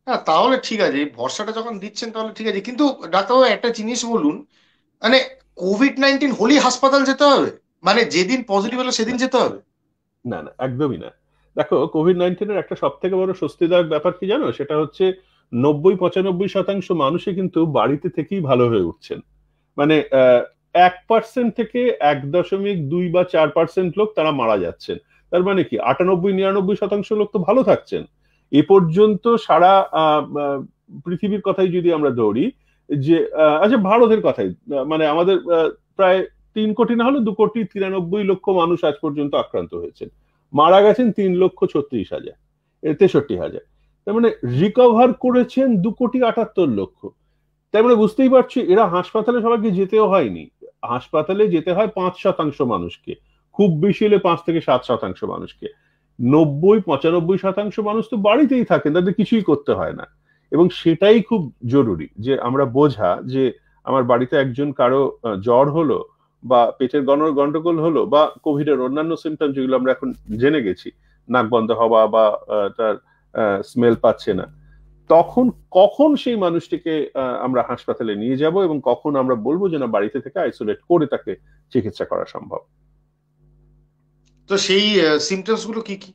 হ্যাঁ তাহলে ঠিক আছে এই ভরসাটা যখন দিচ্ছেন তাহলে ঠিক আছে কিন্তু ডাক্তারবাবু একটা জিনিস বলুন মানে কোভিড নাইন্টিন হলি হাসপাতাল যেতে হবে মানে যেদিন পজিটিভ হলো সেদিন যেতে হবে না না একদমই না দেখো কোভিড নাইন্টিনের একটা সব থেকে বড় স্বস্তিদায়ক ব্যাপার কি জানো সেটা হচ্ছে নব্বই পঁচানব্বই শতাংশ মানুষই কিন্তু বাড়িতে থেকেই ভালো হয়ে উঠছেন মানে এক পার্সেন্ট থেকে এক দশমিক দুই বা চার পার্সেন্ট লোক তারা মারা যাচ্ছেন তার মানে কি আটানব্বই নিরানব্বই শতাংশ লোক তো ভালো থাকছেন এ পর্যন্ত সারা পৃথিবীর কথাই যদি আমরা ধরি যে আচ্ছা ভারতের কথাই মানে আমাদের প্রায় তিন কোটি না হলে দু কোটি তিরানব্বই লক্ষ মানুষ আজ পর্যন্ত আক্রান্ত হয়েছেন মারা গেছেন তিন লক্ষ ছত্রিশ হাজার তেষট্টি হাজার তার মানে রিকভার করেছেন দু কোটি আটাত্তর লক্ষ তার মানে বুঝতেই পারছি এরা হাসপাতালে সবাইকে যেতেও হয়নি হাসপাতালে যেতে হয় পাঁচ শতাংশ মানুষকে খুব বেশি হলে পাঁচ থেকে সাত শতাংশ মানুষকে নব্বই পঁচানব্বই শতাংশ মানুষ তো বাড়িতেই থাকেন তাদের কিছুই করতে হয় না এবং সেটাই খুব জরুরি যে আমরা বোঝা যে আমার বাড়িতে একজন কারো জ্বর হলো বা পেটের গণর গন্ডগোল হলো বা কোভিডের অন্যান্য সিমটম যেগুলো আমরা এখন জেনে গেছি নাক বন্ধ হওয়া বা তার স্মেল পাচ্ছে না তখন কখন সেই মানুষটিকে আমরা হাসপাতালে নিয়ে যাব এবং কখন আমরা বলবো যে না বাড়িতে থেকে আইসোলেট করে তাকে চিকিৎসা করা সম্ভব তো সেই সিমটমস গুলো কি কি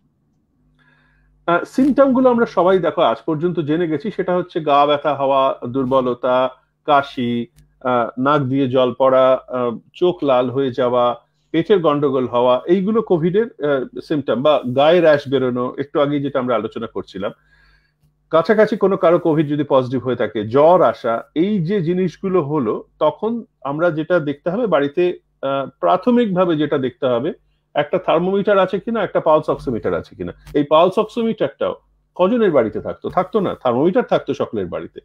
সিমটম গুলো আমরা সবাই দেখো আজ পর্যন্ত জেনে গেছি সেটা হচ্ছে গা ব্যথা হওয়া দুর্বলতা কাশি নাক দিয়ে জল পড়া চোখ লাল হয়ে যাওয়া পেটের গন্ডগোল হওয়া এইগুলো কোভিডের সিমটম বা গায়ে র্যাশ বেরোনো একটু আগে যেটা আমরা আলোচনা করছিলাম কাছাকাছি কোনো কারো কোভিড যদি পজিটিভ হয়ে থাকে জ্বর আসা এই যে জিনিসগুলো হলো তখন আমরা যেটা দেখতে হবে বাড়িতে প্রাথমিকভাবে যেটা দেখতে হবে একটা থার্মোমিটার আছে কিনা একটা পালস অক্সিমিটার আছে কিনা এই পালস অক্সিমিটারটাও কজনের বাড়িতে থাকতো থাকতো না থার্মোমিটার থাকতো সকলের বাড়িতে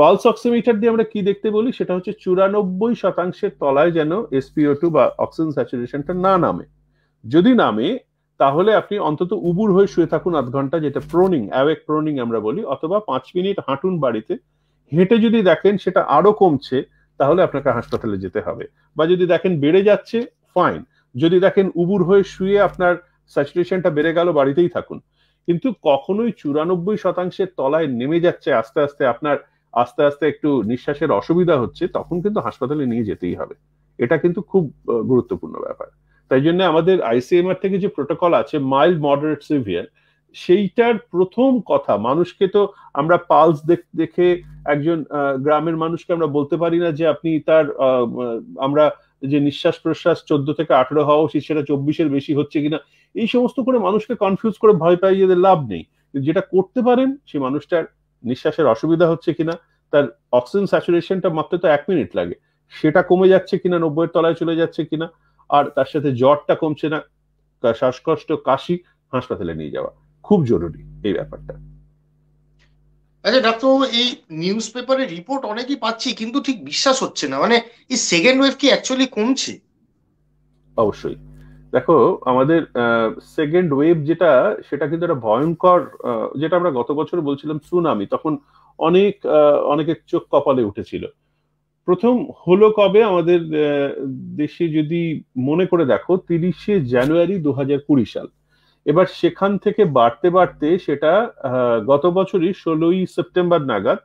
পালস অক্সিমিটার দিয়ে আমরা কি দেখতে বলি সেটা হচ্ছে চুরানব্বই শতাংশের তলায় যেন এসপিও টু বা অক্সিজেন স্যাচুরেশনটা না নামে যদি নামে তাহলে আপনি অন্তত উবুর হয়ে শুয়ে থাকুন আধ ঘন্টা যেটা প্রোনিং অ্যাওয়েক প্রোনিং আমরা বলি অথবা পাঁচ মিনিট হাঁটুন বাড়িতে হেঁটে যদি দেখেন সেটা আরো কমছে তাহলে আপনাকে হাসপাতালে যেতে হবে বা যদি দেখেন বেড়ে যাচ্ছে ফাইন যদি দেখেন উবুর হয়ে শুয়ে আপনার স্যাচুরেশনটা বেড়ে গেল বাড়িতেই থাকুন কিন্তু কখনোই চুরানব্বই শতাংশের তলায় নেমে যাচ্ছে আস্তে আস্তে আপনার আস্তে আস্তে একটু নিঃশ্বাসের অসুবিধা হচ্ছে তখন কিন্তু হাসপাতালে নিয়ে যেতেই হবে এটা কিন্তু খুব গুরুত্বপূর্ণ ব্যাপার তাই জন্য আমাদের আইসিএমআর থেকে যে প্রোটোকল আছে মাইল্ড মডারেট সিভিয়ার সেইটার প্রথম কথা মানুষকে তো আমরা পালস দেখে একজন গ্রামের মানুষকে আমরা বলতে পারি না যে আপনি তার আমরা যে নিঃশ্বাস প্রশ্বাস চোদ্দ থেকে আঠেরো হওয়া উচিত সেটা চব্বিশের বেশি হচ্ছে কিনা এই সমস্ত করে মানুষকে কনফিউজ করে ভয় পাইয়ে লাভ নেই যেটা করতে পারেন সেই মানুষটার নিঃশ্বাসের অসুবিধা হচ্ছে কিনা তার অক্সিজেন স্যাচুরেশনটা মাত্র তো এক মিনিট লাগে সেটা কমে যাচ্ছে কিনা নব্বইয়ের তলায় চলে যাচ্ছে কিনা আর তার সাথে জ্বরটা কমছে না শ্বাসকষ্ট কাশি হাসপাতালে নিয়ে যাওয়া খুব জরুরি এই ব্যাপারটা আচ্ছা ডাক্তার এই নিউজ পেপারে রিপোর্ট অনেকেই পাচ্ছি কিন্তু ঠিক বিশ্বাস হচ্ছে না মানে এই সেকেন্ড ওয়েভ কি অ্যাকচুয়ালি কমছে অবশ্যই দেখো আমাদের সেকেন্ড ওয়েভ যেটা সেটা কিন্তু একটা ভয়ঙ্কর যেটা আমরা গত বছর বলছিলাম সুনামি তখন অনেক অনেকের চোখ কপালে উঠেছিল প্রথম হলো কবে আমাদের দেশে যদি মনে করে দেখো তিরিশে জানুয়ারি দু হাজার কুড়ি সাল এবার সেখান থেকে বাড়তে বাড়তে সেটা গত বছরই ষোলোই সেপ্টেম্বর নাগাদ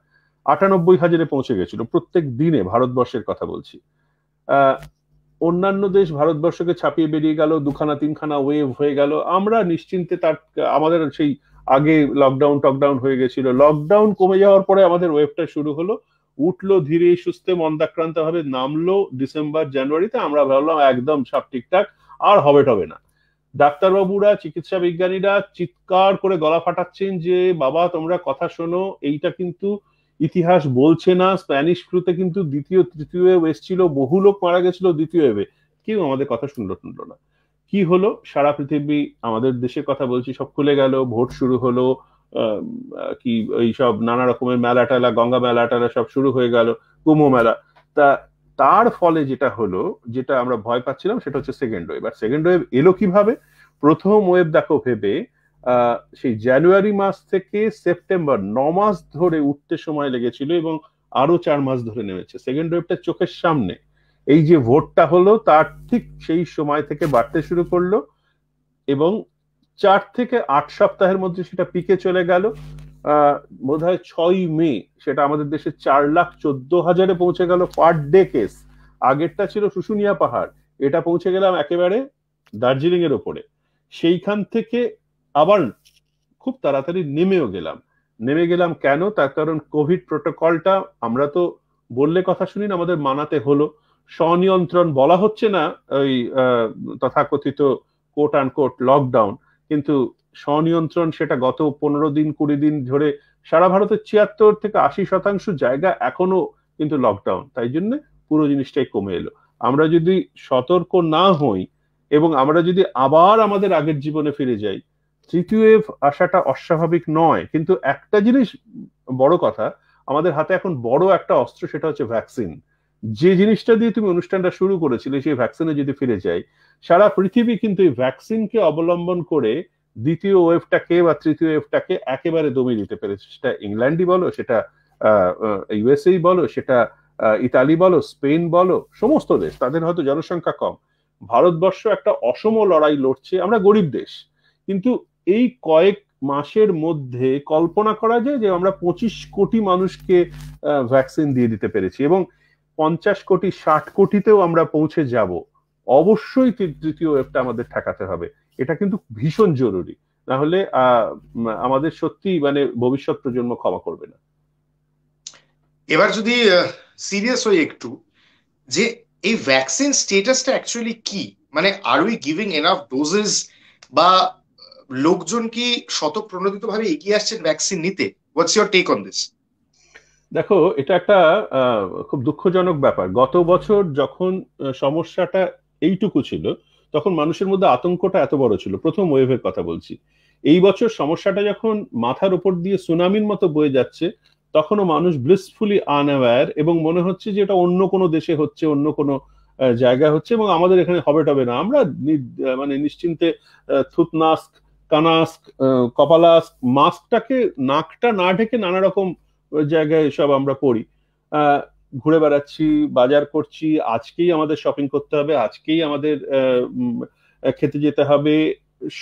আটানব্বই হাজারে পৌঁছে গেছিল প্রত্যেক দিনে ভারতবর্ষের কথা বলছি অন্যান্য দেশ ভারতবর্ষকে ছাপিয়ে বেরিয়ে গেল দুখানা তিনখানা ওয়েভ হয়ে গেল আমরা নিশ্চিন্তে তার আমাদের সেই আগে লকডাউন টকডাউন হয়ে গেছিল লকডাউন কমে যাওয়ার পরে আমাদের ওয়েভটা শুরু হলো উঠলো ধীরে সুস্থে মন্দাক্রান্ত ভাবে নামলো ডিসেম্বর জানুয়ারিতে আমরা ভাবলাম একদম সব ঠিকঠাক আর হবে টবে না ডাক্তারবাবুরা চিকিৎসা বিজ্ঞানীরা চিৎকার করে গলা ফাটাচ্ছেন যে বাবা তোমরা কথা শোনো এইটা কিন্তু ইতিহাস বলছে না স্প্যানিশ ফ্লুতে কিন্তু দ্বিতীয় তৃতীয় ওয়েব এসেছিল বহু লোক মারা গেছিল দ্বিতীয় ওয়েবে কেউ আমাদের কথা শুনলো শুনলো না কি হলো সারা পৃথিবী আমাদের দেশের কথা বলছি সব খুলে গেল ভোট শুরু হলো কি এইসব নানা রকমের মেলা টেলা গঙ্গা মেলা টেলা সব শুরু হয়ে গেল কুম্ভ মেলা তা তার ফলে যেটা হলো যেটা আমরা ভয় পাচ্ছিলাম সেটা হচ্ছে সেকেন্ড ওয়েভ আর সেকেন্ড ওয়েভ এলো কিভাবে প্রথম ওয়েভ দেখো ভেবে সেই জানুয়ারি মাস থেকে সেপ্টেম্বর ন মাস ধরে উঠতে সময় লেগেছিল এবং আরো চার মাস ধরে নেমেছে সেকেন্ড ওয়েভটা চোখের সামনে এই যে ভোটটা হলো তার ঠিক সেই সময় থেকে বাড়তে শুরু করলো এবং চার থেকে আট সপ্তাহের মধ্যে সেটা পিকে চলে গেল বোধ হয় ছয় মে সেটা আমাদের দেশে চার লাখ চোদ্দ হাজারে পৌঁছে গেল পার ডে কেস আগেরটা ছিল শুশুনিয়া পাহাড় এটা পৌঁছে গেলাম একেবারে দার্জিলিং এর ওপরে সেইখান থেকে আবার খুব তাড়াতাড়ি নেমেও গেলাম নেমে গেলাম কেন তার কারণ কোভিড প্রোটোকলটা আমরা তো বললে কথা শুনিন আমাদের মানাতে হলো স্বনিয়ন্ত্রণ বলা হচ্ছে না ওই তথাকথিত কোট অ্যান্ড কোর্ট লকডাউন কিন্তু স্বনিয়ন্ত্রণ সেটা গত পনেরো দিন কুড়ি দিন ধরে সারা ভারতের ছিয়াত্তর থেকে আশি শতাংশ জায়গা এখনো কিন্তু লকডাউন তাই জন্য পুরো জিনিসটাই কমে এলো আমরা যদি সতর্ক না হই এবং আমরা যদি আবার আমাদের আগের জীবনে ফিরে যাই তৃতীয় ওয়েভ আসাটা অস্বাভাবিক নয় কিন্তু একটা জিনিস বড় কথা আমাদের হাতে এখন বড় একটা অস্ত্র সেটা হচ্ছে ভ্যাকসিন যে জিনিসটা দিয়ে তুমি অনুষ্ঠানটা শুরু করেছিলে সেই ভ্যাকসিনে যদি ফিরে যাই সারা পৃথিবী কিন্তু এই ভ্যাকসিনকে অবলম্বন করে দ্বিতীয় ওয়েভটাকে বা তৃতীয় ওয়েভটাকে একেবারে দমিয়ে দিতে পেরেছে সেটা ইংল্যান্ডই বলো সেটা ইউএসএই বলো সেটা ইতালি বলো স্পেন বলো সমস্ত দেশ তাদের হয়তো জনসংখ্যা কম ভারতবর্ষ একটা অসম লড়াই লড়ছে আমরা গরিব দেশ কিন্তু এই কয়েক মাসের মধ্যে কল্পনা করা যায় যে আমরা পঁচিশ কোটি মানুষকে ভ্যাকসিন দিয়ে দিতে পেরেছি এবং পঞ্চাশ কোটি ষাট কোটিতেও আমরা পৌঁছে যাব অবশ্যই তৃতীয় ওয়েবটা আমাদের ঠেকাতে হবে এটা কিন্তু ভীষণ জরুরি না হলে আমাদের সত্যি মানে ভবিষ্যৎ প্রজন্ম ক্ষমা করবে না এবার যদি সিরিয়াস হই একটু যে এই ভ্যাকসিন স্টেটাসটা অ্যাকচুয়ালি কি মানে are we giving enough doses বা লোকজন কি প্রণোদিত ভাবে এগিয়ে আসছেন ভ্যাকসিন নিতে what's your take on this দেখো এটা একটা খুব দুঃখজনক ব্যাপার গত বছর যখন সমস্যাটা এইটুকু ছিল তখন মানুষের মধ্যে আতঙ্কটা এত বড় ছিল প্রথম ওয়েভের কথা বলছি এই বছর সমস্যাটা যখন মাথার উপর দিয়ে সুনামির মতো বয়ে যাচ্ছে তখনও মানুষ ব্লিসফুলি আনঅ্যাওয়্যার এবং মনে হচ্ছে যে এটা অন্য কোনো দেশে হচ্ছে অন্য কোনো জায়গা হচ্ছে এবং আমাদের এখানে হবে টবে না আমরা মানে নিশ্চিন্তে থুতনাস্ক কানাস্ক কপালাস্ক মাস্কটাকে নাকটা না ঢেকে নানা রকম জায়গায় সব আমরা পড়ি ঘুরে বেড়াচ্ছি বাজার করছি আজকেই আমাদের শপিং করতে হবে আজকেই আমাদের খেতে যেতে হবে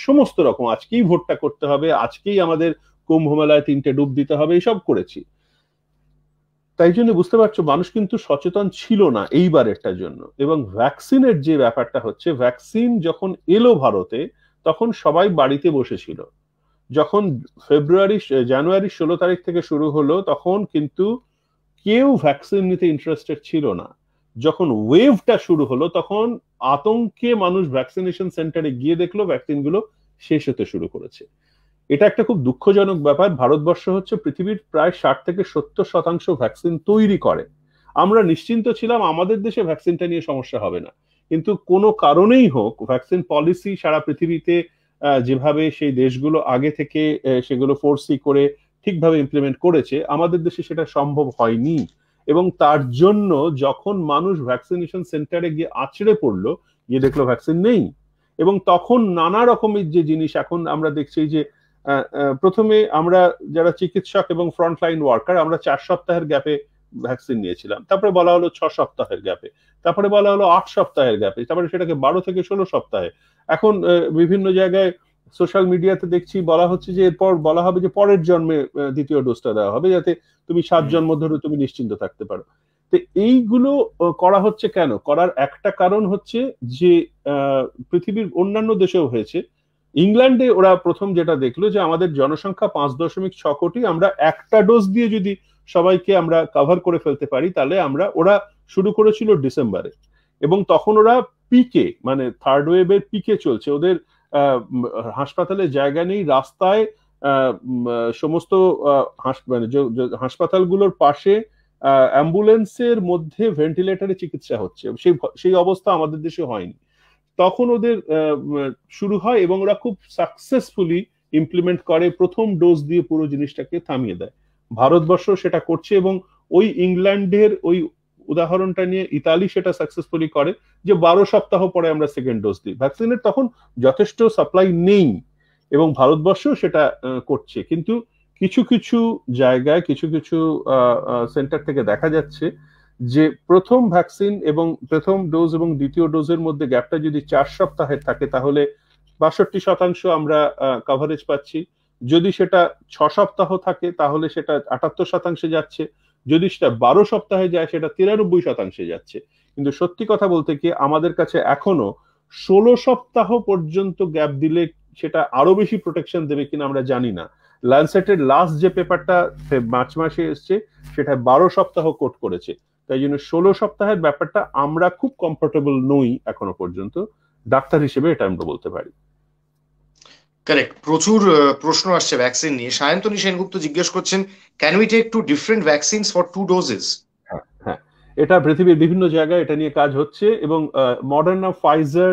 সমস্ত রকম আজকেই ভোটটা করতে হবে আজকেই আমাদের কুম্ভ মেলায় তিনটে ডুব দিতে হবে এইসব করেছি তাই জন্য বুঝতে পারছো মানুষ কিন্তু সচেতন ছিল না এইবারেরটার জন্য এবং ভ্যাকসিনের যে ব্যাপারটা হচ্ছে ভ্যাকসিন যখন এলো ভারতে তখন সবাই বাড়িতে বসেছিল যখন ফেব্রুয়ারি জানুয়ারি ষোলো তারিখ থেকে শুরু হলো তখন কিন্তু কেউ ভ্যাকসিন নিতে ইন্টারেস্টেড ছিল না যখন ওয়েভটা শুরু হলো তখন আতঙ্কে মানুষ ভ্যাকসিনেশন সেন্টারে গিয়ে দেখলো ভ্যাকসিনগুলো শেষ হতে শুরু করেছে এটা একটা খুব দুঃখজনক ব্যাপার ভারতবর্ষ হচ্ছে পৃথিবীর প্রায় ষাট থেকে সত্তর শতাংশ ভ্যাকসিন তৈরি করে আমরা নিশ্চিন্ত ছিলাম আমাদের দেশে ভ্যাকসিনটা নিয়ে সমস্যা হবে না কিন্তু কোনো কারণেই হোক ভ্যাকসিন পলিসি সারা পৃথিবীতে যেভাবে সেই দেশগুলো আগে থেকে সেগুলো ফোরসি করে ঠিকভাবে ইমপ্লিমেন্ট করেছে আমাদের দেশে সেটা সম্ভব হয়নি এবং তার জন্য যখন মানুষ ভ্যাকসিনেশন সেন্টারে গিয়ে আছড়ে পড়লো গিয়ে দেখলো ভ্যাকসিন নেই এবং তখন নানা রকমের যে জিনিস এখন আমরা দেখছি যে প্রথমে আমরা যারা চিকিৎসক এবং ফ্রন্টলাইন ওয়ার্কার আমরা চার সপ্তাহের গ্যাপে ভ্যাকসিন নিয়েছিলাম তারপরে বলা হলো ছ সপ্তাহের গ্যাপে তারপরে বলা হলো আট সপ্তাহের গ্যাপে তারপরে সেটাকে বারো থেকে ষোলো সপ্তাহে এখন বিভিন্ন জায়গায় সোশ্যাল মিডিয়াতে দেখছি বলা হচ্ছে যে এরপর বলা হবে যে পরের জন্মে দ্বিতীয় ডোজটা দেওয়া হবে যাতে তুমি সাত জন্ম ধরে তুমি নিশ্চিন্ত থাকতে পারো তো এইগুলো করা হচ্ছে কেন করার একটা কারণ হচ্ছে যে পৃথিবীর অন্যান্য দেশেও হয়েছে ইংল্যান্ডে ওরা প্রথম যেটা দেখলো যে আমাদের জনসংখ্যা পাঁচ দশমিক ছ কোটি আমরা একটা ডোজ দিয়ে যদি সবাইকে আমরা কাভার করে ফেলতে পারি তাহলে আমরা ওরা শুরু করেছিল ডিসেম্বরে এবং তখন ওরা পিকে মানে থার্ড ওয়েভের পিকে চলছে ওদের হাসপাতালে জায়গা নেই রাস্তায় সমস্ত মানে হাসপাতালগুলোর পাশে অ্যাম্বুলেন্সের মধ্যে ভেন্টিলেটারে চিকিৎসা হচ্ছে সেই সেই অবস্থা আমাদের দেশে হয়নি তখন ওদের শুরু হয় এবং ওরা খুব সাকসেসফুলি ইমপ্লিমেন্ট করে প্রথম ডোজ দিয়ে পুরো জিনিসটাকে থামিয়ে দেয় ভারতবর্ষ সেটা করছে এবং ওই ইংল্যান্ডের ওই উদাহরণটা নিয়ে ইতালি সেটা সাকসেসফুলি করে যে বারো সপ্তাহ পরে আমরা সেকেন্ড ডোজ দিই ভ্যাকসিনের তখন যথেষ্ট সাপ্লাই নেই এবং ভারতবর্ষ সেটা করছে কিন্তু কিছু কিছু জায়গায় কিছু কিছু সেন্টার থেকে দেখা যাচ্ছে যে প্রথম ভ্যাকসিন এবং প্রথম ডোজ এবং দ্বিতীয় ডোজের মধ্যে গ্যাপটা যদি চার সপ্তাহের থাকে তাহলে বাষট্টি শতাংশ আমরা কাভারেজ পাচ্ছি যদি সেটা ছ সপ্তাহ থাকে তাহলে সেটা আটাত্তর শতাংশে যাচ্ছে যদি সেটা বারো সপ্তাহে যায় সেটা তিরানব্বই শতাংশে যাচ্ছে কিন্তু সত্যি কথা বলতে কি আমাদের কাছে এখনো ষোলো সপ্তাহ পর্যন্ত গ্যাপ দিলে সেটা আরো বেশি প্রোটেকশন দেবে কিনা আমরা জানি না ল্যান্ডসেটের লাস্ট যে পেপারটা মার্চ মাসে এসছে সেটা বারো সপ্তাহ কোট করেছে তাই জন্য ষোলো সপ্তাহের ব্যাপারটা আমরা খুব কমফোর্টেবল নই এখনো পর্যন্ত ডাক্তার হিসেবে এটা আমরা বলতে পারি কারেক্ট প্রচুর প্রশ্ন আসছে ভ্যাকসিন নিয়ে সায়ন্তনী সেনগুপ্ত জিজ্ঞেস করছেন can we take two different vaccine for two doses হ্যাঁ এটা পৃথিবীর বিভিন্ন জায়গায় এটা নিয়ে কাজ হচ্ছে এবং মডার্ন ফাইজার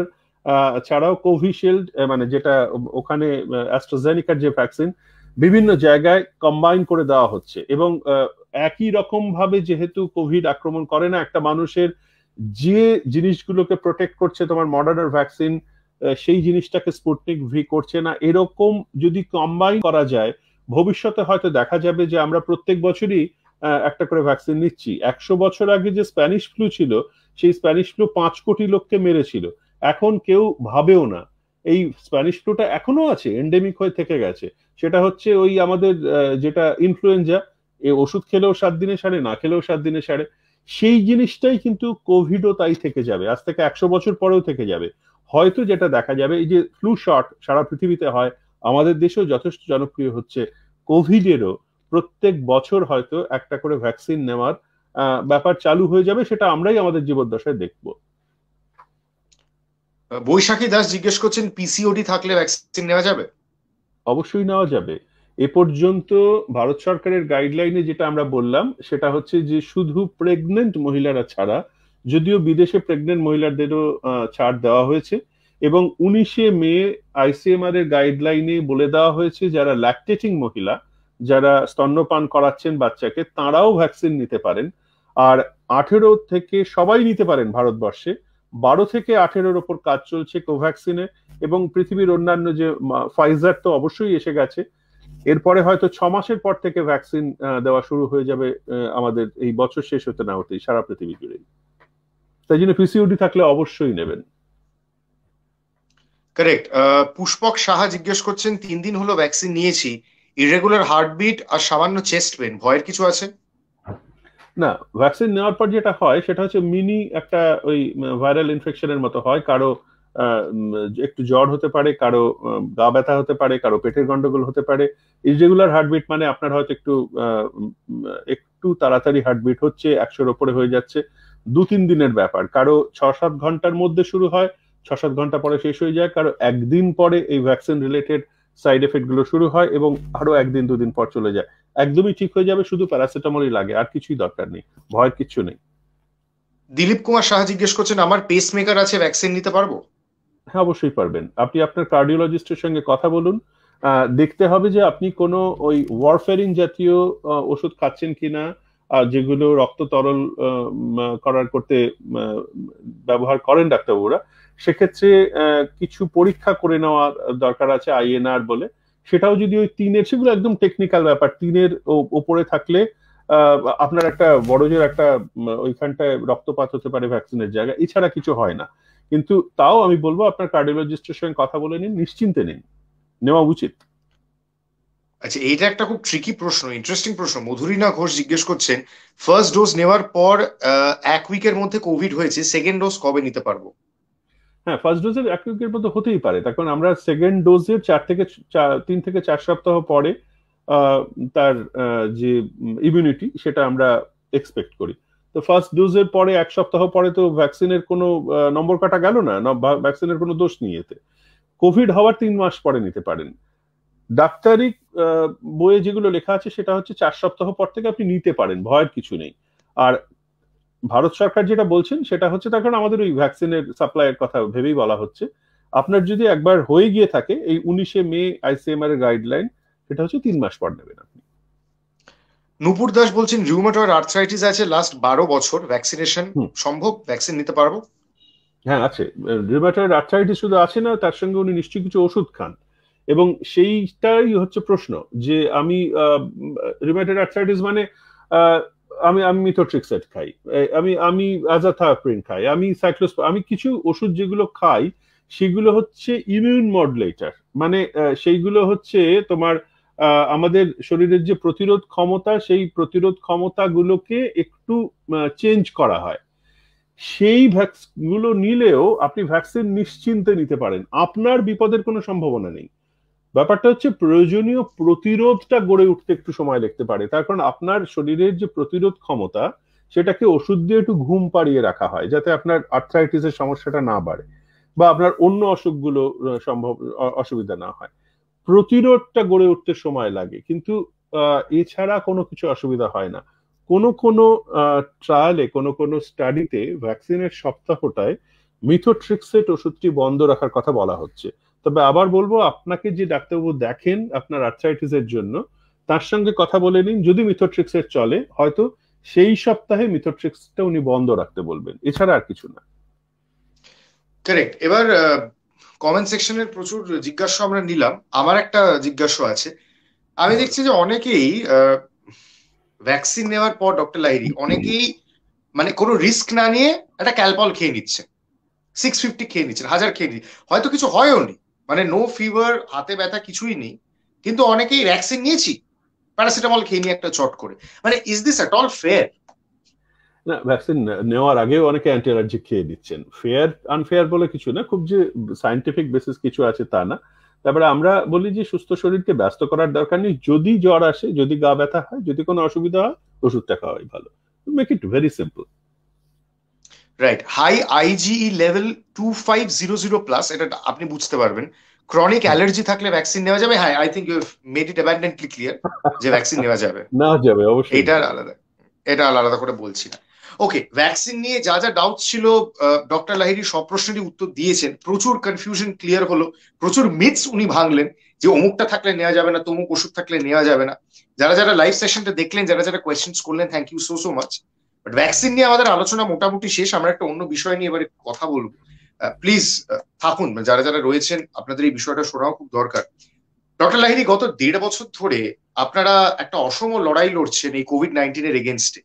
ছাড়াও কোভিশিল্ড মানে যেটা ওখানে অ্যাস্ট্রোজেনিকার যে ভ্যাকসিন বিভিন্ন জায়গায় কম্বাইন করে দেওয়া হচ্ছে এবং একই রকম ভাবে যেহেতু কোভিড আক্রমণ করে না একটা মানুষের যে জিনিসগুলোকে প্রোটেক্ট করছে তোমার মডার্নার ভ্যাকসিন আহ সেই জিনিসটাকে স্পুটনিক ভি করছে না এরকম যদি কম্বাইন করা যায় ভবিষ্যতে হয়তো দেখা যাবে যে আমরা প্রত্যেক বছরই একটা করে ভ্যাকসিন নিচ্ছি একশো বছর আগে যে স্প্যানিশ ফ্লু ছিল সেই স্প্যানিশ ফ্লু পাঁচ কোটি লোককে মেরেছিল এখন কেউ ভাবেও না এই স্প্যানিশ ফ্লুটা এখনো আছে এন্ডেমিক হয়ে থেকে গেছে সেটা হচ্ছে ওই আমাদের যেটা ইনফ্লুয়েঞ্জা এ ওষুধ খেলেও সাত দিনে সারে না খেলেও সাত দিনে সারে সেই জিনিসটাই কিন্তু কোভিডও তাই থেকে যাবে আজ থেকে একশো বছর পরেও থেকে যাবে হয়তো যেটা দেখা যাবে এই যে ফ্লু শট সারা পৃথিবীতে হয় আমাদের দেশেও যথেষ্ট জনপ্রিয় হচ্ছে কোভিডেরও প্রত্যেক বছর হয়তো একটা করে ভ্যাকসিন নেওয়ার ব্যাপার চালু হয়ে যাবে সেটা আমরাই আমাদের জীবদ্দশায় দেখব বৈশাখী দাস জিজ্ঞেস করছেন পিসিওডি থাকলে ভ্যাকসিন নেওয়া যাবে অবশ্যই নেওয়া যাবে এ পর্যন্ত ভারত সরকারের গাইডলাইনে যেটা আমরা বললাম সেটা হচ্ছে যে শুধু প্রেগনেন্ট মহিলারা ছাড়া যদিও বিদেশে প্রেগনেন্ট মহিলাদেরও ছাড় দেওয়া হয়েছে এবং উনিশে মে আইসিএমআর এর গাইডলাইনে বলে দেওয়া হয়েছে যারা ল্যাকটেটিং মহিলা যারা স্তন্যপান করাচ্ছেন বাচ্চাকে তাঁরাও ভ্যাকসিন নিতে পারেন আর আঠেরো থেকে সবাই নিতে পারেন ভারতবর্ষে বারো থেকে আঠেরোর ওপর কাজ চলছে কোভ্যাক্সিনে এবং পৃথিবীর অন্যান্য যে ফাইজার তো অবশ্যই এসে গেছে এরপরে হয়তো ছ মাসের পর থেকে ভ্যাকসিন দেওয়া শুরু হয়ে যাবে আমাদের এই বছর শেষ হতে না হতেই সারা পৃথিবী জুড়েই তাই জন্য পিসিওডি থাকলে অবশ্যই নেবেন কারেক্ট পুষ্পক সাহা জিজ্ঞেস করছেন তিন দিন হলো ভ্যাকসিন নিয়েছি ইরেগুলার হার্টবিট আর সামান্য চেস্ট পেন ভয়ের কিছু আছে না ভ্যাকসিন নেওয়ার পর যেটা হয় সেটা হচ্ছে মিনি একটা ওই ভাইরাল ইনফেকশনের মতো হয় কারো একটু জ্বর হতে পারে কারো গা ব্যথা হতে পারে কারো পেটের গন্ডগোল হতে পারে ইরেগুলার হার্টবিট মানে আপনার হয়তো একটু একটু তাড়াতাড়ি হার্টবিট হচ্ছে একশোর ওপরে হয়ে যাচ্ছে দু তিন দিনের ব্যাপার কারো ছ সাত ঘন্টার মধ্যে শুরু হয় ছ সাত ঘন্টা পরে শেষ হয়ে যায় কারো একদিন পরে এই ভ্যাকসিন রিলেটেড সাইড এফেক্ট গুলো শুরু হয় এবং আরো একদিন দুদিন পর চলে যায় একদমই ঠিক হয়ে যাবে শুধু প্যারাসিটামলই লাগে আর কিছুই দরকার নেই ভয়ের কিছু নেই দিলীপ কুমার শাহ জিজ্ঞেস করছেন আমার পেসমেকার আছে ভ্যাকসিন নিতে পারবো হ্যাঁ অবশ্যই পারবেন আপনি আপনার কার্ডিওলজিস্টের সঙ্গে কথা বলুন দেখতে হবে যে আপনি কোনো ওই ওয়ারফেরিন জাতীয় ওষুধ খাচ্ছেন কিনা আর যেগুলো রক্ত তরল করার করতে ব্যবহার করেন ডাক্তারবাবুরা সেক্ষেত্রে কিছু পরীক্ষা করে নেওয়া দরকার আছে আইএনআর বলে সেটাও যদি ওই তিনের সেগুলো একদম টেকনিক্যাল ব্যাপার তিনের ওপরে থাকলে আপনার একটা বড়জোর একটা ওইখানটায় রক্তপাত হতে পারে ভ্যাকসিনের জায়গা এছাড়া কিছু হয় না কিন্তু তাও আমি বলবো আপনার কার্ডিওলজিস্টের সঙ্গে কথা বলে নিন নিশ্চিন্তে নিন নেওয়া উচিত আচ্ছা এইটা একটা খুব ট্রিকি প্রশ্ন ইন্টারেস্টিং প্রশ্ন মধুরীনা ঘোষ জিজ্ঞেস করছেন ফার্স্ট ডোজ নেওয়ার পর এক উইকের মধ্যে কোভিড হয়েছে সেকেন্ড ডোজ কবে নিতে পারবো হ্যাঁ ফার্স্ট ডোজের এক উইকের মধ্যে হতেই পারে তার কারণ আমরা সেকেন্ড ডোজের চার থেকে তিন থেকে চার সপ্তাহ পরে তার যে ইমিউনিটি সেটা আমরা এক্সপেক্ট করি তো ফার্স্ট ডোজের পরে এক সপ্তাহ পরে তো ভ্যাকসিনের কোনো নম্বর কাটা গেল না ভ্যাকসিনের কোনো দোষ নিয়ে এতে কোভিড হওয়ার তিন মাস পরে নিতে পারেন ডাক্তারি বইয়ে যেগুলো লেখা আছে সেটা হচ্ছে চার সপ্তাহ পর থেকে আপনি নিতে পারেন ভয়ের কিছু নেই আর ভারত সরকার যেটা বলছেন সেটা হচ্ছে তার কারণ আমাদের ওই ভ্যাকসিনের সাপ্লাইয়ের কথা ভেবেই বলা হচ্ছে আপনার যদি একবার হয়ে গিয়ে থাকে এই উনিশে মে আইসিএমআর এর গাইডলাইন সেটা হচ্ছে তিন মাস পর নেবেন আপনি নুপুর দাস বলছেন রিউমাটয়েড আর্থ্রাইটিস আছে লাস্ট বারো বছর ভ্যাকসিনেশন সম্ভব ভ্যাকসিন নিতে পারবো হ্যাঁ আছে রিউমাটয়েড আর্থরাইটিস শুধু আছে না তার সঙ্গে উনি নিশ্চয়ই কিছু ওষুধ খান এবং সেইটাই হচ্ছে প্রশ্ন যে আমি রিমেটেড আর্থ্রাইটিস মানে আমি আমি মিথোট্রিক্সেট খাই আমি আমি অ্যাজাথাপ্রিন খাই আমি সাইক্লোস আমি কিছু ওষুধ যেগুলো খাই সেগুলো হচ্ছে ইমিউন মডুলেটার মানে সেইগুলো হচ্ছে তোমার আমাদের শরীরের যে প্রতিরোধ ক্ষমতা সেই প্রতিরোধ ক্ষমতাগুলোকে একটু চেঞ্জ করা হয় সেই ভ্যাকসিনগুলো নিলেও আপনি ভ্যাকসিন নিশ্চিন্তে নিতে পারেন আপনার বিপদের কোনো সম্ভাবনা নেই ব্যাপারটা হচ্ছে প্রয়োজনীয় প্রতিরোধটা গড়ে উঠতে একটু সময় দেখতে পারে তার কারণ আপনার শরীরের যে প্রতিরোধ ক্ষমতা সেটাকে ওষুধ দিয়ে একটু ঘুম পাড়িয়ে রাখা হয় যাতে আপনার এর সমস্যাটা না বাড়ে বা আপনার অন্য অসুখগুলো সম্ভব অসুবিধা না হয় প্রতিরোধটা গড়ে উঠতে সময় লাগে কিন্তু এছাড়া কোনো কিছু অসুবিধা হয় না কোনো কোনো ট্রায়ালে কোনো কোনো স্টাডিতে ভ্যাকসিনের সপ্তাহটায় মিথোট্রিক্সেট ওষুধটি বন্ধ রাখার কথা বলা হচ্ছে তবে আবার বলবো আপনাকে যে ডাক্তারবাবু দেখেন আপনার এর জন্য তার সঙ্গে কথা বলে নিন যদি এর চলে হয়তো সেই সপ্তাহে মিথোট্রিক্সটা উনি বন্ধ রাখতে বলবেন এছাড়া আর কিছু না কারেক্ট এবার কমেন্ট সেকশনের প্রচুর জিজ্ঞাসা আমরা নিলাম আমার একটা জিজ্ঞাসা আছে আমি দেখছি যে অনেকেই ভ্যাকসিন নেওয়ার পর ডক্টর লাইরি অনেকেই মানে কোনো রিস্ক না নিয়ে একটা ক্যালপল খেয়ে নিচ্ছে সিক্স ফিফটি খেয়ে নিচ্ছেন হাজার খেয়ে নিচ্ছে হয়তো কিছু হয়ও নি মানে নো ফিভার হাতে ব্যথা কিছুই নেই কিন্তু অনেকেই ভ্যাকসিন নিয়েছি প্যারাসিটামল খেয়ে নিয়ে একটা চট করে মানে is this at all fair না ভ্যাকসিন নেওয়ার আগে অনেকে অ্যান্টি অ্যালার্জিক খেয়ে দিচ্ছেন ফেয়ার আনফেয়ার বলে কিছু না খুব যে সায়েন্টিফিক বেসিস কিছু আছে তা না তারপরে আমরা বলি যে সুস্থ শরীরকে ব্যস্ত করার দরকার নেই যদি জ্বর আসে যদি গা ব্যথা হয় যদি কোনো অসুবিধা হয় ওষুধটা খাওয়াই ভালো make it very simple right high IgE level two five zero zero plus এটা আপনি বুঝতে পারবেন ক্রনিক অ্যালার্জি থাকলে ভ্যাকসিন নেওয়া যাবে হ্যাঁ I think you made it abundantly clear যে ভ্যাকসিন নেওয়া যাবে না যাবে অবশ্যই এটা আলাদা এটা আলাদা করে বলছি না ওকে ভ্যাকসিন নিয়ে যা যা ডাউট ছিল ডক্টর লাহিরি সব প্রশ্নেরই উত্তর দিয়েছেন প্রচুর কনফিউশন ক্লিয়ার হলো প্রচুর মিথস উনি ভাঙলেন যে অমুকটা থাকলে নেওয়া যাবে না তমুক ওষুধ থাকলে নেওয়া যাবে না যারা যারা লাইভ সেশনটা দেখলেন যারা যারা কোয়েশ্চেন করলেন thank you so so much but vaccine নিয়ে আমাদের আলোচনা মোটামুটি শেষ আমরা একটা অন্য বিষয় নিয়ে এবারে কথা বলবো প্লিজ থাকুন মানে যারা যারা রয়েছেন আপনাদের এই বিষয়টা শোনাও খুব দরকার ডক্টর লাহিরি গত দেড় বছর ধরে আপনারা একটা অসম লড়াই লড়ছেন এই কোভিড নাইন্টিনের এগেনস্টে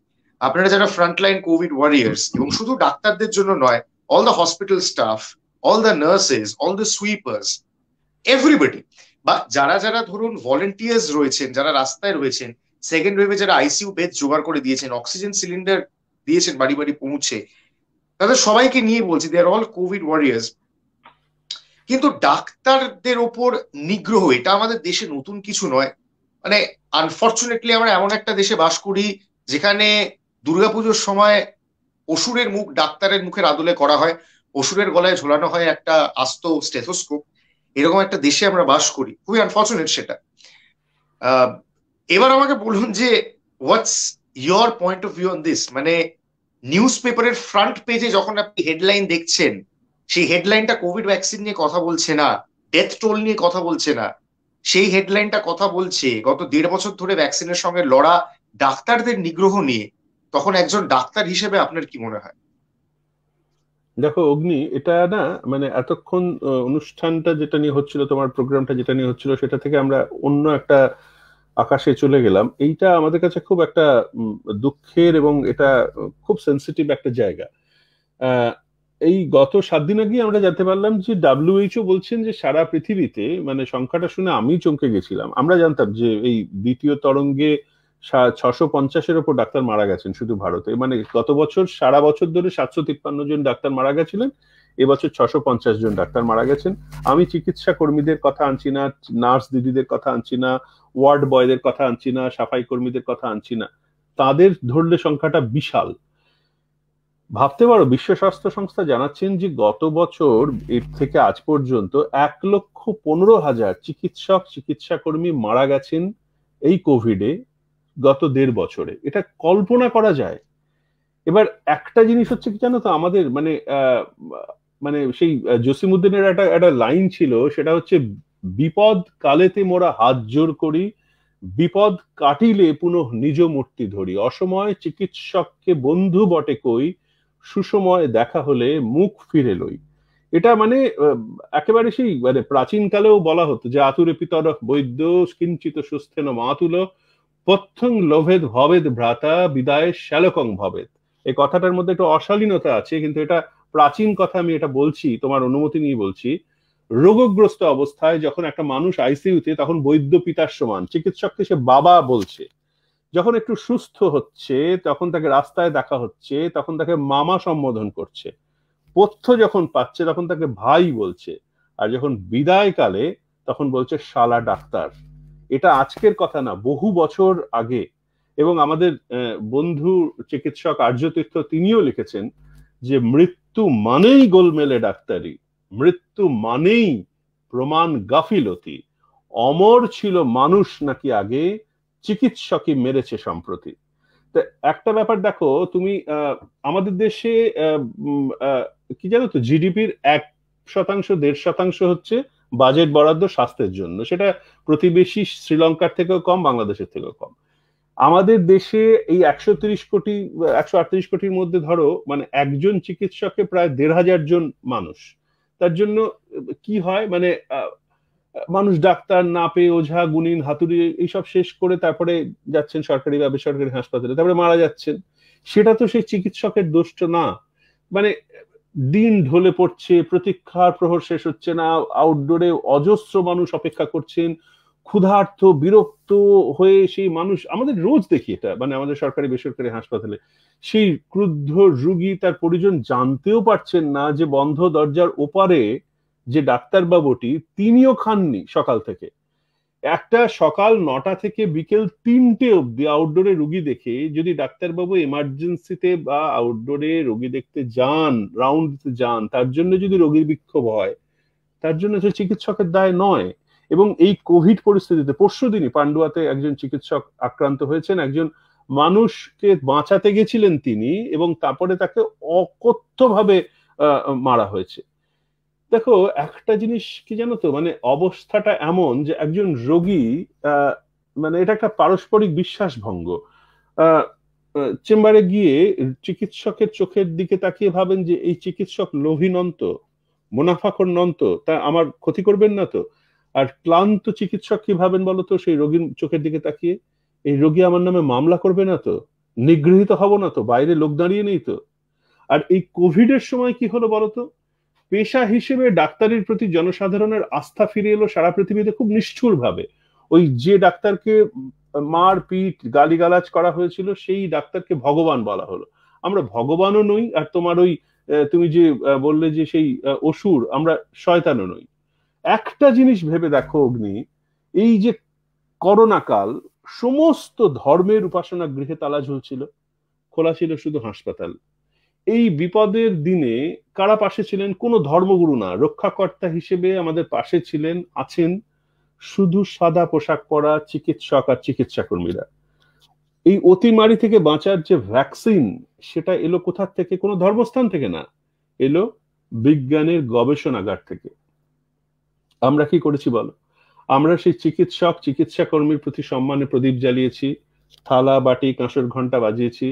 আপনারা যারা ফ্রন্টলাইন কোভিড ওয়ারিয়ার্স এবং শুধু ডাক্তারদের জন্য নয় all the hospital staff all the nurses all the sweepers everybody বা যারা যারা ধরুন ভলেন্টিয়ার্স রয়েছেন যারা রাস্তায় রয়েছেন সেকেন্ড ওয়েভে যারা আইসিউ বেড জোগাড় করে দিয়েছেন অক্সিজেন সিলিন্ডার দিয়েছেন বাড়ি বাড়ি পৌঁছে তাদের সবাইকে নিয়ে বলছি they are all COVID warriors কিন্তু ডাক্তারদের ওপর নিগ্রহ এটা আমাদের দেশে নতুন কিছু নয় মানে আনফর্চুনেটলি আমরা এমন একটা দেশে বাস করি যেখানে দুর্গাপুজোর সময় অসুরের মুখ ডাক্তারের মুখের আদলে করা হয় অসুরের গলায় ঝোলানো হয় একটা আস্ত স্টেথোস্কোপ এরকম একটা দেশে আমরা বাস করি খুবই আনফর্চুনেট সেটা এবার আমাকে বলুন যে what's your point of view on this মানে নিউজ পেপারের ফ্রন্ট পেজে যখন আপনি হেডলাইন দেখছেন সেই হেডলাইনটা কোভিড ভ্যাকসিন নিয়ে কথা বলছে না ডেথ টোল নিয়ে কথা বলছে না সেই হেডলাইনটা কথা বলছে গত দেড় বছর ধরে ভ্যাকসিনের সঙ্গে লড়া ডাক্তারদের নিগ্রহ নিয়ে তখন একজন ডাক্তার হিসেবে আপনার কি মনে হয় দেখো অগ্নি এটা না মানে এতক্ষণ অনুষ্ঠানটা যেটা নিয়ে হচ্ছিল তোমার প্রোগ্রামটা যেটা নিয়ে হচ্ছিল সেটা থেকে আমরা অন্য একটা আকাশে চলে গেলাম এইটা আমাদের কাছে খুব একটা দুঃখের এবং এটা খুব সেন্সিটিভ একটা জায়গা এই গত সাত দিন আগে আমরা জানতে পারলাম যে ডাব্লিউএইচও বলছেন যে সারা পৃথিবীতে মানে সংখ্যাটা শুনে আমি চমকে গেছিলাম আমরা জানতাম যে এই দ্বিতীয় তরঙ্গে ছশো পঞ্চাশের ওপর ডাক্তার মারা গেছেন শুধু ভারতে মানে গত বছর সারা বছর ধরে সাতশো তিপ্পান্ন জন ডাক্তার মারা গেছিলেন এবছর ছশো পঞ্চাশ জন ডাক্তার মারা গেছেন আমি চিকিৎসা কর্মীদের কথা আনছি না নার্স দিদিদের কথা আনছি না ওয়ার্ড বয়দের কথা আনছি না সাফাই কর্মীদের কথা আনছি না তাদের ধরলে সংখ্যাটা বিশাল ভাবতে পারো বিশ্ব স্বাস্থ্য সংস্থা জানাচ্ছেন যে গত বছর এর থেকে আজ পর্যন্ত এক লক্ষ পনেরো হাজার চিকিৎসক চিকিৎসা কর্মী মারা গেছেন এই কোভিডে গত দেড় বছরে এটা কল্পনা করা যায় এবার একটা জিনিস হচ্ছে কি জানো তো আমাদের মানে মানে সেই জসিমুদ্দিনের একটা একটা লাইন ছিল সেটা হচ্ছে বিপদ কালেতে মোরা হাত জোর করি বিপদ কাটিলে পুনঃ নিজ মূর্তি ধরি অসময়ে চিকিৎসককে বন্ধু বটে কই সুসময় দেখা হলে মুখ ফিরে লই এটা মানে একেবারে সেই মানে প্রাচীনকালেও বলা হতো যে আতুরে পিতরক বৈদ্য কিঞ্চিত সুস্থেন মাতুল পথ্যং লোভেদ ভবেদ ভ্রাতা বিদায় শ্যালকং ভবেদ এই কথাটার মধ্যে একটু অশালীনতা আছে কিন্তু এটা প্রাচীন কথা আমি এটা বলছি তোমার অনুমতি নিয়ে বলছি রোগগ্রস্ত অবস্থায় যখন একটা মানুষ আইসিইউতে তখন বৈদ্য পিতার সমান চিকিৎসককে সে বাবা বলছে যখন একটু সুস্থ হচ্ছে তখন তাকে রাস্তায় দেখা হচ্ছে তখন তাকে মামা সম্বোধন করছে পথ্য যখন পাচ্ছে তখন তাকে ভাই বলছে আর যখন বিদায়কালে তখন বলছে শালা ডাক্তার এটা আজকের কথা না বহু বছর আগে এবং আমাদের বন্ধু চিকিৎসক আর্যতীর্থ তিনিও লিখেছেন যে মৃত্যু মানেই গোলমেলে ডাক্তারি মৃত্যু মানেই প্রমাণ গাফিলতি অমর ছিল মানুষ নাকি আগে চিকিৎসকই মেরেছে সম্প্রতি তো একটা ব্যাপার দেখো তুমি আমাদের দেশে কি জানো তো জিডিপির এক শতাংশ দেড় শতাংশ হচ্ছে বাজেট বরাদ্দ স্বাস্থ্যের জন্য সেটা প্রতিবেশী শ্রীলঙ্কার থেকেও কম বাংলাদেশের থেকেও কম আমাদের দেশে এই একশো তিরিশ কোটি একশো আটত্রিশ কোটির মধ্যে ধরো মানে একজন চিকিৎসককে প্রায় দেড় হাজার জন মানুষ তার জন্য কি হয় মানে মানুষ ডাক্তার না পেয়ে ওঝা গুনিন হাতুড়ি এইসব শেষ করে তারপরে যাচ্ছেন সরকারি বা বেসরকারি হাসপাতালে তারপরে মারা যাচ্ছেন সেটা তো সেই চিকিৎসকের দোষ না মানে দিন ঢলে পড়ছে প্রতীক্ষার প্রহর শেষ হচ্ছে না আউটডোরে অজস্র মানুষ অপেক্ষা করছেন ক্ষুধার্ত বিরক্ত হয়ে সেই মানুষ আমাদের রোজ দেখি এটা মানে আমাদের সরকারি বেসরকারি হাসপাতালে সেই ক্রুদ্ধ রুগী তার পরিজন জানতেও পারছেন না যে বন্ধ দরজার ওপারে যে ডাক্তারবাবুটি তিনিও খাননি সকাল থেকে একটা সকাল নটা থেকে বিকেল তিনটে অব্দি আউটডোরে রুগী দেখে যদি ডাক্তারবাবু এমার্জেন্সিতে বা আউটডোরে রুগী দেখতে যান রাউন্ড দিতে যান তার জন্য যদি রোগীর বিক্ষোভ হয় তার জন্য সে চিকিৎসকের দায় নয় এবং এই কোভিড পরিস্থিতিতে পরশু দিনই পান্ডুয়াতে একজন চিকিৎসক আক্রান্ত হয়েছেন একজন মানুষকে বাঁচাতে গেছিলেন তিনি এবং তারপরে তাকে অকথ্যভাবে মারা হয়েছে দেখো একটা জিনিস কি জানো তো মানে অবস্থাটা এমন যে একজন রোগী মানে এটা একটা পারস্পরিক বিশ্বাস ভঙ্গ চেম্বারে গিয়ে চিকিৎসকের চোখের দিকে তাকিয়ে ভাবেন যে এই চিকিৎসক লোভী নন্ত মুনাফাখর নন্ত তা আমার ক্ষতি করবেন না তো আর ক্লান্ত চিকিৎসক কি ভাবেন বলতো সেই রোগীর চোখের দিকে তাকিয়ে এই রোগী আমার নামে মামলা করবে না তো নিগৃহীত হব না তো বাইরে লোক দাঁড়িয়ে নেই তো আর এই কোভিড এর সময় কি হলো বলতো পেশা হিসেবে ডাক্তারের প্রতি জনসাধারণের আস্থা ফিরে এলো সারা পৃথিবীতে খুব নিষ্ঠুর ভাবে ওই যে ডাক্তারকে মার পিট গালিগালাজ করা হয়েছিল সেই ডাক্তারকে ভগবান বলা হলো আমরা ভগবানও নই আর তোমার ওই তুমি যে বললে যে সেই অসুর আমরা শয়তানও নই একটা জিনিস ভেবে দেখো অগ্নি এই যে করোনাকাল সমস্ত ধর্মের উপাসনা গৃহে তালা ঝুলছিল খোলা ছিল শুধু হাসপাতাল এই বিপদের দিনে কারা পাশে ছিলেন কোনো ধর্মগুরু না রক্ষাকর্তা হিসেবে আমাদের পাশে ছিলেন আছেন শুধু সাদা পোশাক পরা চিকিৎসক আর চিকিৎসা কর্মীরা এই অতিমারি থেকে বাঁচার যে ভ্যাকসিন সেটা এলো কোথার থেকে কোনো ধর্মস্থান থেকে না এলো বিজ্ঞানের গবেষণাগার থেকে আমরা কি করেছি বলো আমরা সেই চিকিৎসক চিকিৎসা কর্মীর প্রতি সম্মানে প্রদীপ জ্বালিয়েছি থালা বাটি কাঁসর ঘন্টা বাজিয়েছি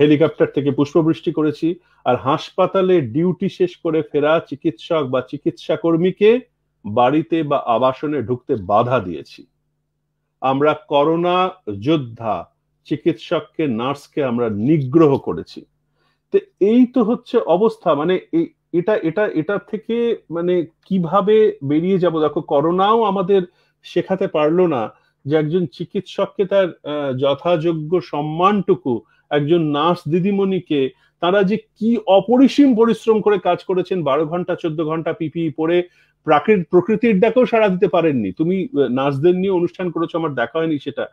হেলিকপ্টার থেকে পুষ্পবৃষ্টি করেছি আর হাসপাতালে ডিউটি শেষ করে ফেরা চিকিৎসক বা চিকিৎসা কর্মীকে বাড়িতে বা আবাসনে ঢুকতে বাধা দিয়েছি আমরা করোনা যোদ্ধা চিকিৎসককে নার্সকে আমরা নিগ্রহ করেছি তো এই তো হচ্ছে অবস্থা মানে এই এটা এটা এটা থেকে মানে কিভাবে বেরিয়ে যাব দেখো করোনাও আমাদের শেখাতে পারলো না যে একজন চিকিৎসককে তার যথাযোগ্য সম্মানটুকু একজন নার্স দিদিমণিকে তারা যে কি অপরিসীম পরিশ্রম করে কাজ করেছেন বারো ঘন্টা চোদ্দ ঘন্টা পিপি পরে প্রাকৃত প্রকৃতির ডাকেও সাড়া দিতে পারেননি তুমি নার্সদের নিয়ে অনুষ্ঠান করেছো আমার দেখা হয়নি সেটা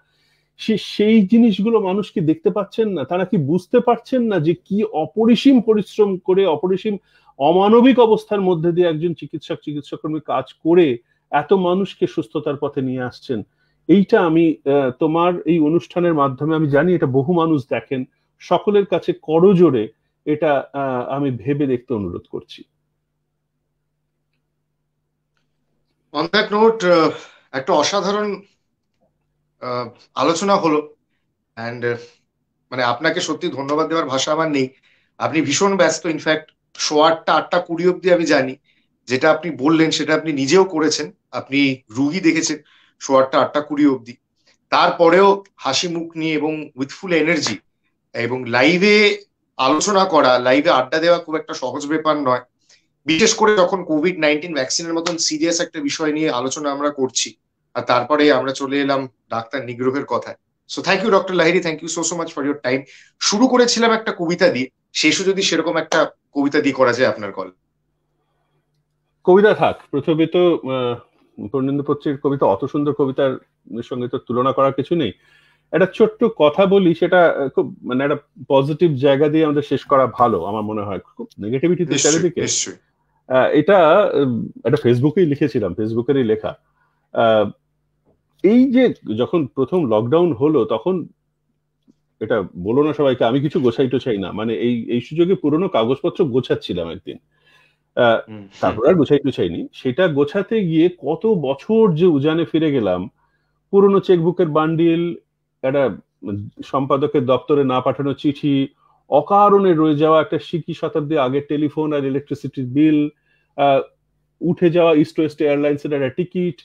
সে সেই জিনিসগুলো মানুষ কি দেখতে পাচ্ছেন না তারা কি বুঝতে পারছেন না যে কি অপরিসীম পরিশ্রম করে অপরিসীম অমানবিক অবস্থার মধ্যে দিয়ে একজন চিকিৎসক চিকিৎসা কর্মী কাজ করে এত মানুষকে সুস্থতার পথে নিয়ে আসছেন এইটা আমি তোমার এই অনুষ্ঠানের মাধ্যমে আমি জানি এটা বহু মানুষ দেখেন সকলের কাছে করজোরে এটা আমি ভেবে দেখতে অনুরোধ করছি অন দ্যাট নোট একটা অসাধারণ আলোচনা হলো অ্যান্ড মানে আপনাকে সত্যি ধন্যবাদ দেওয়ার ভাষা আমার নেই আপনি ভীষণ ব্যস্ত ইনফ্যাক্ট শো আটটা আটটা কুড়ি অব্দি আমি জানি যেটা আপনি বললেন সেটা আপনি নিজেও করেছেন আপনি রুগী দেখেছেন শো আটটা আটটা কুড়ি অব্দি তারপরেও হাসি মুখ নিয়ে এবং উইথফুল এনার্জি এবং লাইভে আলোচনা করা লাইভে আড্ডা দেওয়া খুব একটা সহজ ব্যাপার নয় বিশেষ করে যখন কোভিড নাইন্টিন ভ্যাকসিনের মতন সিরিয়াস একটা বিষয় নিয়ে আলোচনা আমরা করছি আর তারপরে আমরা চলে এলাম ডাক্তার নিগ্রহের কথায় so thank you doctor Lahiri thank you so so much for your time শুরু করেছিলাম একটা কবিতা দিয়ে শেষও যদি সেরকম একটা কবিতা দিয়ে করা যায় আপনার কল কবিতা থাক প্রথমে তো পূর্ণেন্দু কবিতা অত সুন্দর কবিতার সঙ্গে তো তুলনা করার কিছু নেই একটা ছোট্ট কথা বলি সেটা খুব মানে একটা পজিটিভ জায়গা দিয়ে আমাদের শেষ করা ভালো আমার মনে হয় খুব নেগেটিভিটি চারিদিকে এটা একটা ফেসবুকেই লিখেছিলাম ফেসবুকেরই লেখা এই যে যখন প্রথম লকডাউন হলো তখন এটা বলো না সবাইকে আমি কিছু গোছাই চাই না মানে এই এই সুযোগে পুরনো কাগজপত্র গোছাচ্ছিলাম একদিন তারপর আর গোছাই চাইনি সেটা গোছাতে গিয়ে কত বছর যে উজানে ফিরে গেলাম পুরনো চেকবুকের বান্ডিল একটা সম্পাদকের দপ্তরে না পাঠানো চিঠি অকারণে রয়ে যাওয়া একটা সিকি শতাব্দী আগের টেলিফোন আর ইলেকট্রিসিটির বিল উঠে যাওয়া ইস্ট ওয়েস্ট এয়ারলাইন্সের একটা টিকিট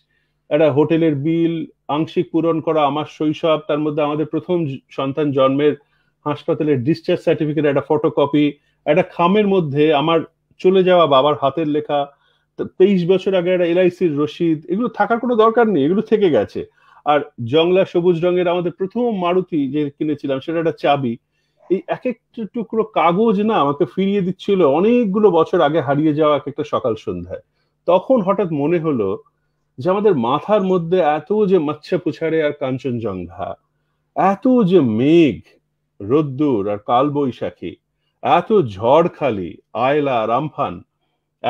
একটা হোটেলের বিল আংশিক পূরণ করা আমার শৈশব তার মধ্যে আমাদের প্রথম সন্তান জন্মের হাসপাতালের ডিসচার্জ সার্টিফিকেট একটা ফটোকপি একটা খামের মধ্যে আমার চলে যাওয়া বাবার হাতের লেখা তেইশ বছর আগে একটা এলআইসির রসিদ এগুলো থাকার কোনো দরকার নেই এগুলো থেকে গেছে আর জংলা সবুজ রঙের আমাদের প্রথম মারুতি যে কিনেছিলাম সেটা একটা চাবি এই এক একটু টুকরো কাগজ না আমাকে ফিরিয়ে দিচ্ছিল অনেকগুলো বছর আগে হারিয়ে যাওয়া এক একটা সকাল সন্ধ্যায় তখন হঠাৎ মনে হলো যে আমাদের মাথার মধ্যে এত যে মাচ্ছে পুছারে আর কাঞ্চনজঙ্ঘা এত যে মেঘ রোদ্দুর আর কালবৈশাখী এত ঝড়খালি আয়লা রামফান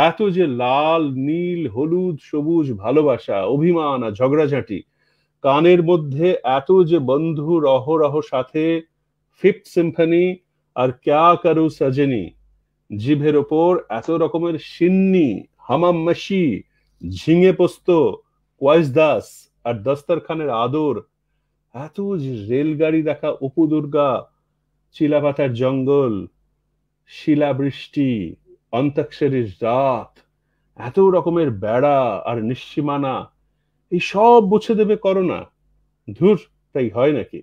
এত যে লাল নীল হলুদ সবুজ ভালোবাসা অভিমান আর ঝগড়াঝাটি কানের মধ্যে এত যে রহ রহ সাথে ফিফথ সিম্ফানি আর ক্যা কারু সাজেনি জিভের ওপর এত রকমের সিন্নি হামাম মাসি ঝিঙে পোস্ত কয়েস দাস আর দস্তার খানের আদর এত রেলগাড়ি দেখা অপু দুর্গা চিলাপাতার জঙ্গল শিলাবৃষ্টি অন্তাক্ষরীর রাত এত রকমের বেড়া আর নিঃসীমানা এই সব বুঝে দেবে করোনা ধুর তাই হয় নাকি